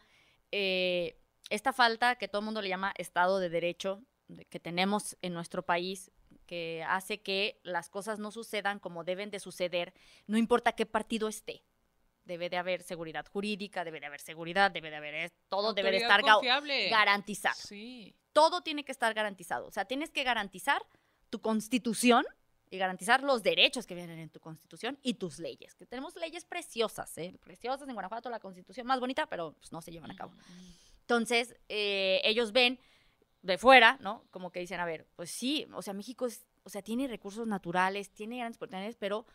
eh, esta falta que todo el mundo le llama Estado de Derecho que tenemos en nuestro país, que hace que las cosas no sucedan como deben de suceder, no importa qué partido esté. Debe de haber seguridad jurídica, debe de haber seguridad, debe de haber todo, debe de estar garantizado. Sí. Todo tiene que estar garantizado. O sea, tienes que garantizar tu constitución y garantizar los derechos que vienen en tu constitución y tus leyes. Que tenemos leyes preciosas, ¿eh? preciosas en Guanajuato, la constitución más bonita, pero pues, no se llevan a cabo. Mm. Entonces, eh, ellos ven de fuera, ¿no? Como que dicen, a ver, pues sí, o sea, México es, o sea, tiene recursos naturales, tiene grandes oportunidades, pero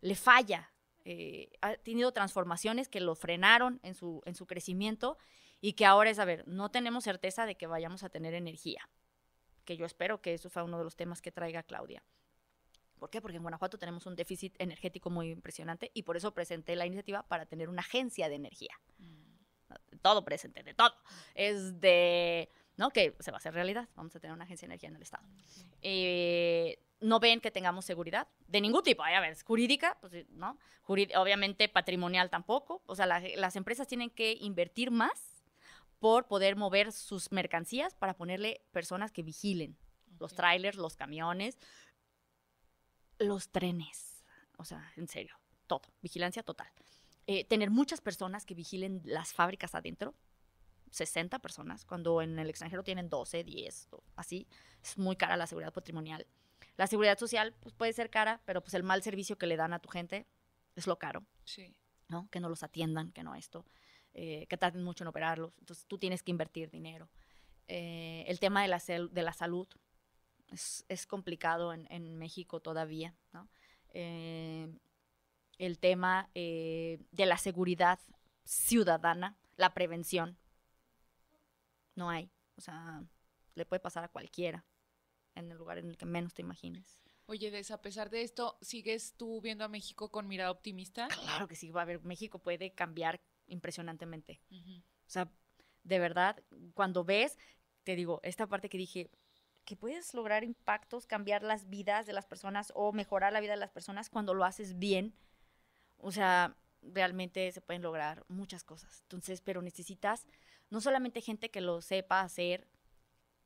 le falla. Eh, ha tenido transformaciones que lo frenaron en su, en su crecimiento y que ahora es, a ver, no tenemos certeza de que vayamos a tener energía, que yo espero que eso sea uno de los temas que traiga Claudia. ¿Por qué? Porque en Guanajuato tenemos un déficit energético muy impresionante y por eso presenté la iniciativa para tener una agencia de energía. Mm. Todo presente, de todo. Es de que se va a hacer realidad, vamos a tener una agencia de energía en el Estado. Eh, no ven que tengamos seguridad de ningún tipo, a ver, jurídica, pues, ¿no? obviamente patrimonial tampoco, o sea, las empresas tienen que invertir más por poder mover sus mercancías para ponerle personas que vigilen los trailers, los camiones, los trenes, o sea, en serio, todo, vigilancia total. Eh, tener muchas personas que vigilen las fábricas adentro, 60 personas, cuando en el extranjero tienen 12, 10, así. Es muy cara la seguridad patrimonial. La seguridad social pues, puede ser cara, pero pues el mal servicio que le dan a tu gente es lo caro. ¿no? Que no los atiendan, que no esto, eh, que tarden mucho en operarlos. Entonces tú tienes que invertir dinero. Eh, el tema de la, de la salud es, complicado en, en, México todavía, ¿no? Eh, el tema de la seguridad ciudadana, la prevención, no hay. O sea, le puede pasar a cualquiera en el lugar en el que menos te imagines. Oye, Des, a pesar de esto, ¿sigues tú viendo a México con mirada optimista? Claro que sí, va a ver, México puede cambiar impresionantemente. O sea, de verdad, cuando ves, te digo, esta parte que dije, que puedes lograr impactos, cambiar las vidas de las personas o mejorar la vida de las personas cuando lo haces bien. O sea, realmente se pueden lograr muchas cosas. Entonces, pero necesitas no solamente gente que lo sepa hacer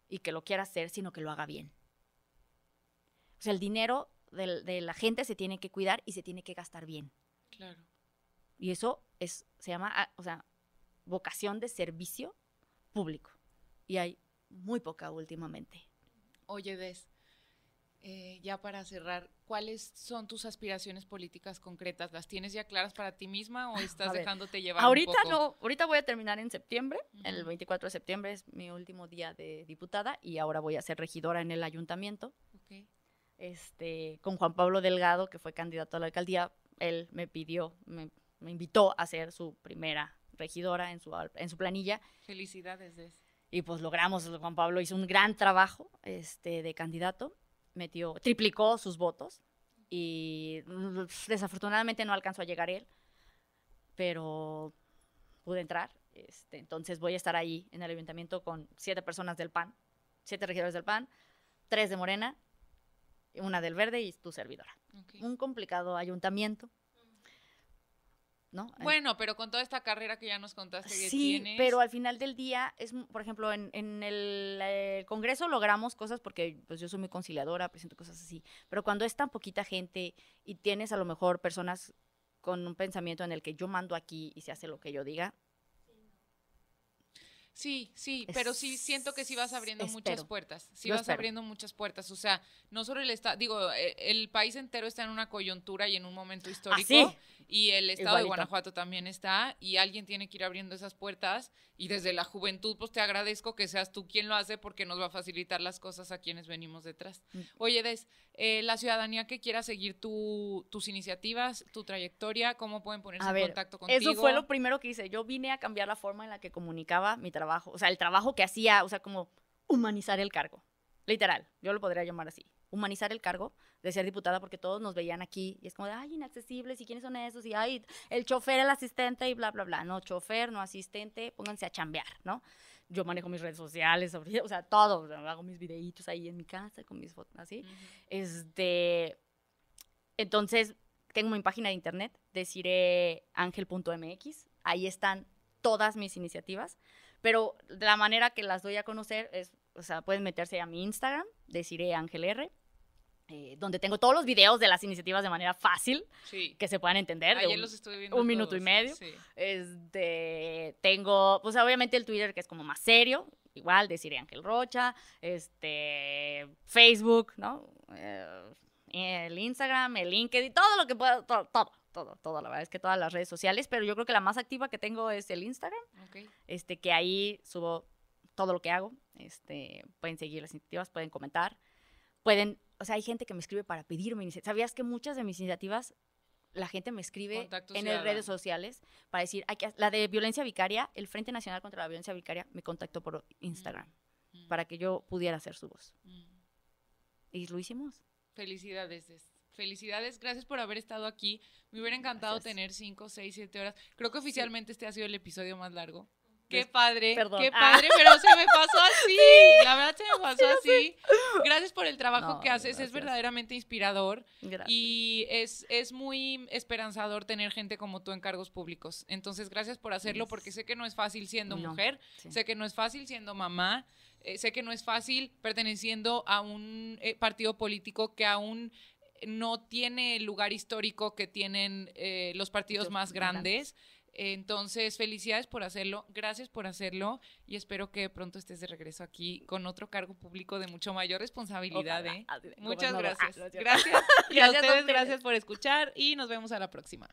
y que lo quiera hacer, sino que lo haga bien. O sea, el dinero de, la gente se tiene que cuidar y se tiene que gastar bien. Claro. Y eso es, se llama, ah, o sea, vocación de servicio público. Y hay muy poca últimamente. Oye, ¿ves? Eh, ya para cerrar, ¿cuáles son tus aspiraciones políticas concretas? ¿Las tienes ya claras para ti misma o ah, estás dejándote llevar? Ahorita un poco? no, ahorita voy a terminar en septiembre, el 24 de septiembre es mi último día de diputada y ahora voy a ser regidora en el ayuntamiento. Okay. Este, con Juan Pablo Delgado, que fue candidato a la alcaldía, él me pidió, me, invitó a ser su primera regidora en su, en su planilla. Felicidades. Y pues logramos, Juan Pablo hizo un gran trabajo este, de candidato metió, triplicó sus votos y desafortunadamente no alcanzó a llegar él, pero pude entrar. Este, entonces voy a estar ahí en el ayuntamiento con siete personas del PAN, siete regidores del PAN, tres de Morena, una del Verde y tu servidora. Un complicado ayuntamiento bueno, pero con toda esta carrera que ya nos contaste que sí, pero al final del día, es, mm, por ejemplo, en, el, eh, Congreso logramos cosas porque pues, yo soy muy conciliadora, presento cosas así, pero cuando es tan poquita gente y tienes a lo mejor personas con un pensamiento en el que yo mando aquí y se hace lo que yo diga, Sí, sí, pero sí siento que sí vas abriendo muchas puertas, sí vas abriendo muchas puertas, o sea, no solo el estado, digo, eh, el, país entero está en una coyuntura y en un momento ah, histórico y el estado de Guanajuato también está y alguien tiene que ir abriendo esas puertas y desde la juventud, pues te agradezco que seas tú quien lo hace porque nos va a facilitar las cosas a quienes venimos detrás. Mm. Oye, Des, eh, la ciudadanía que quiera seguir tus iniciativas, tu trayectoria, ¿cómo pueden ponerse en contacto contigo? Eso fue lo primero que hice. Yo vine a cambiar la forma en la que comunicaba mi trabajo, o sea, el trabajo que hacía, o sea, como humanizar el cargo. Literal, yo lo podría llamar así humanizar el cargo de ser diputada porque todos nos veían aquí y es como de, ay, inaccesibles y quiénes son esos y ay, el chofer, el asistente y bla, bla, bla. No, chofer, no asistente, pónganse a chambear, ¿no? Yo manejo mis redes sociales, o sea, todo, hago mis videitos ahí en mi casa con mis fotos, así. Este, entonces, tengo mi página de internet, deciré ángel.mx, ahí están todas mis iniciativas, pero la manera que las doy a conocer es, o sea, pueden meterse a mi Instagram, deciré ángel R, eh, donde tengo todos los videos de las iniciativas de manera fácil que se puedan entender. un, los estuve viendo. Un minuto y medio. Este, tengo, pues obviamente el Twitter que es como más serio, igual decir Ángel Rocha, este, Facebook, ¿no? Eh, el Instagram, el LinkedIn, todo lo que pueda, todo, todo, todo, la verdad es que todas las redes sociales, pero yo creo que la más activa que tengo es el Instagram, este, que ahí subo todo lo que hago, este, pueden seguir las iniciativas, pueden comentar, pueden o sea, hay gente que me escribe para pedirme iniciativas. ¿Sabías que muchas de mis iniciativas la gente me escribe en redes sociales para decir, la de violencia vicaria, el Frente Nacional contra la Violencia Vicaria me contactó por Instagram mm, mm. para que yo pudiera hacer su voz. Mm. Y lo hicimos. Felicidades. Felicidades, gracias por haber estado aquí. Me hubiera encantado tener cinco, seis, siete horas. Creo que oficialmente este ha sido el episodio más largo. Qué padre, qué padre, ah. pero se me pasó así, [LAUGHS] la verdad se me [LAUGHS] pasó así. Gracias por el trabajo que haces, es verdaderamente inspirador y es, muy esperanzador tener gente como tú en cargos públicos. Entonces, gracias por hacerlo porque sé que no es fácil siendo mujer, sé que no es fácil siendo mamá, eh, sé que no es fácil perteneciendo a un eh, partido político que aún no tiene el lugar histórico que tienen eh, los partidos más grandes entonces, felicidades por hacerlo, gracias por hacerlo y espero que pronto estés de regreso aquí con otro cargo público de mucho mayor responsabilidad. ¿eh? Muchas ah, gracias. gracias. [LAUGHS] Y a ustedes, gracias por escuchar y nos vemos a la próxima.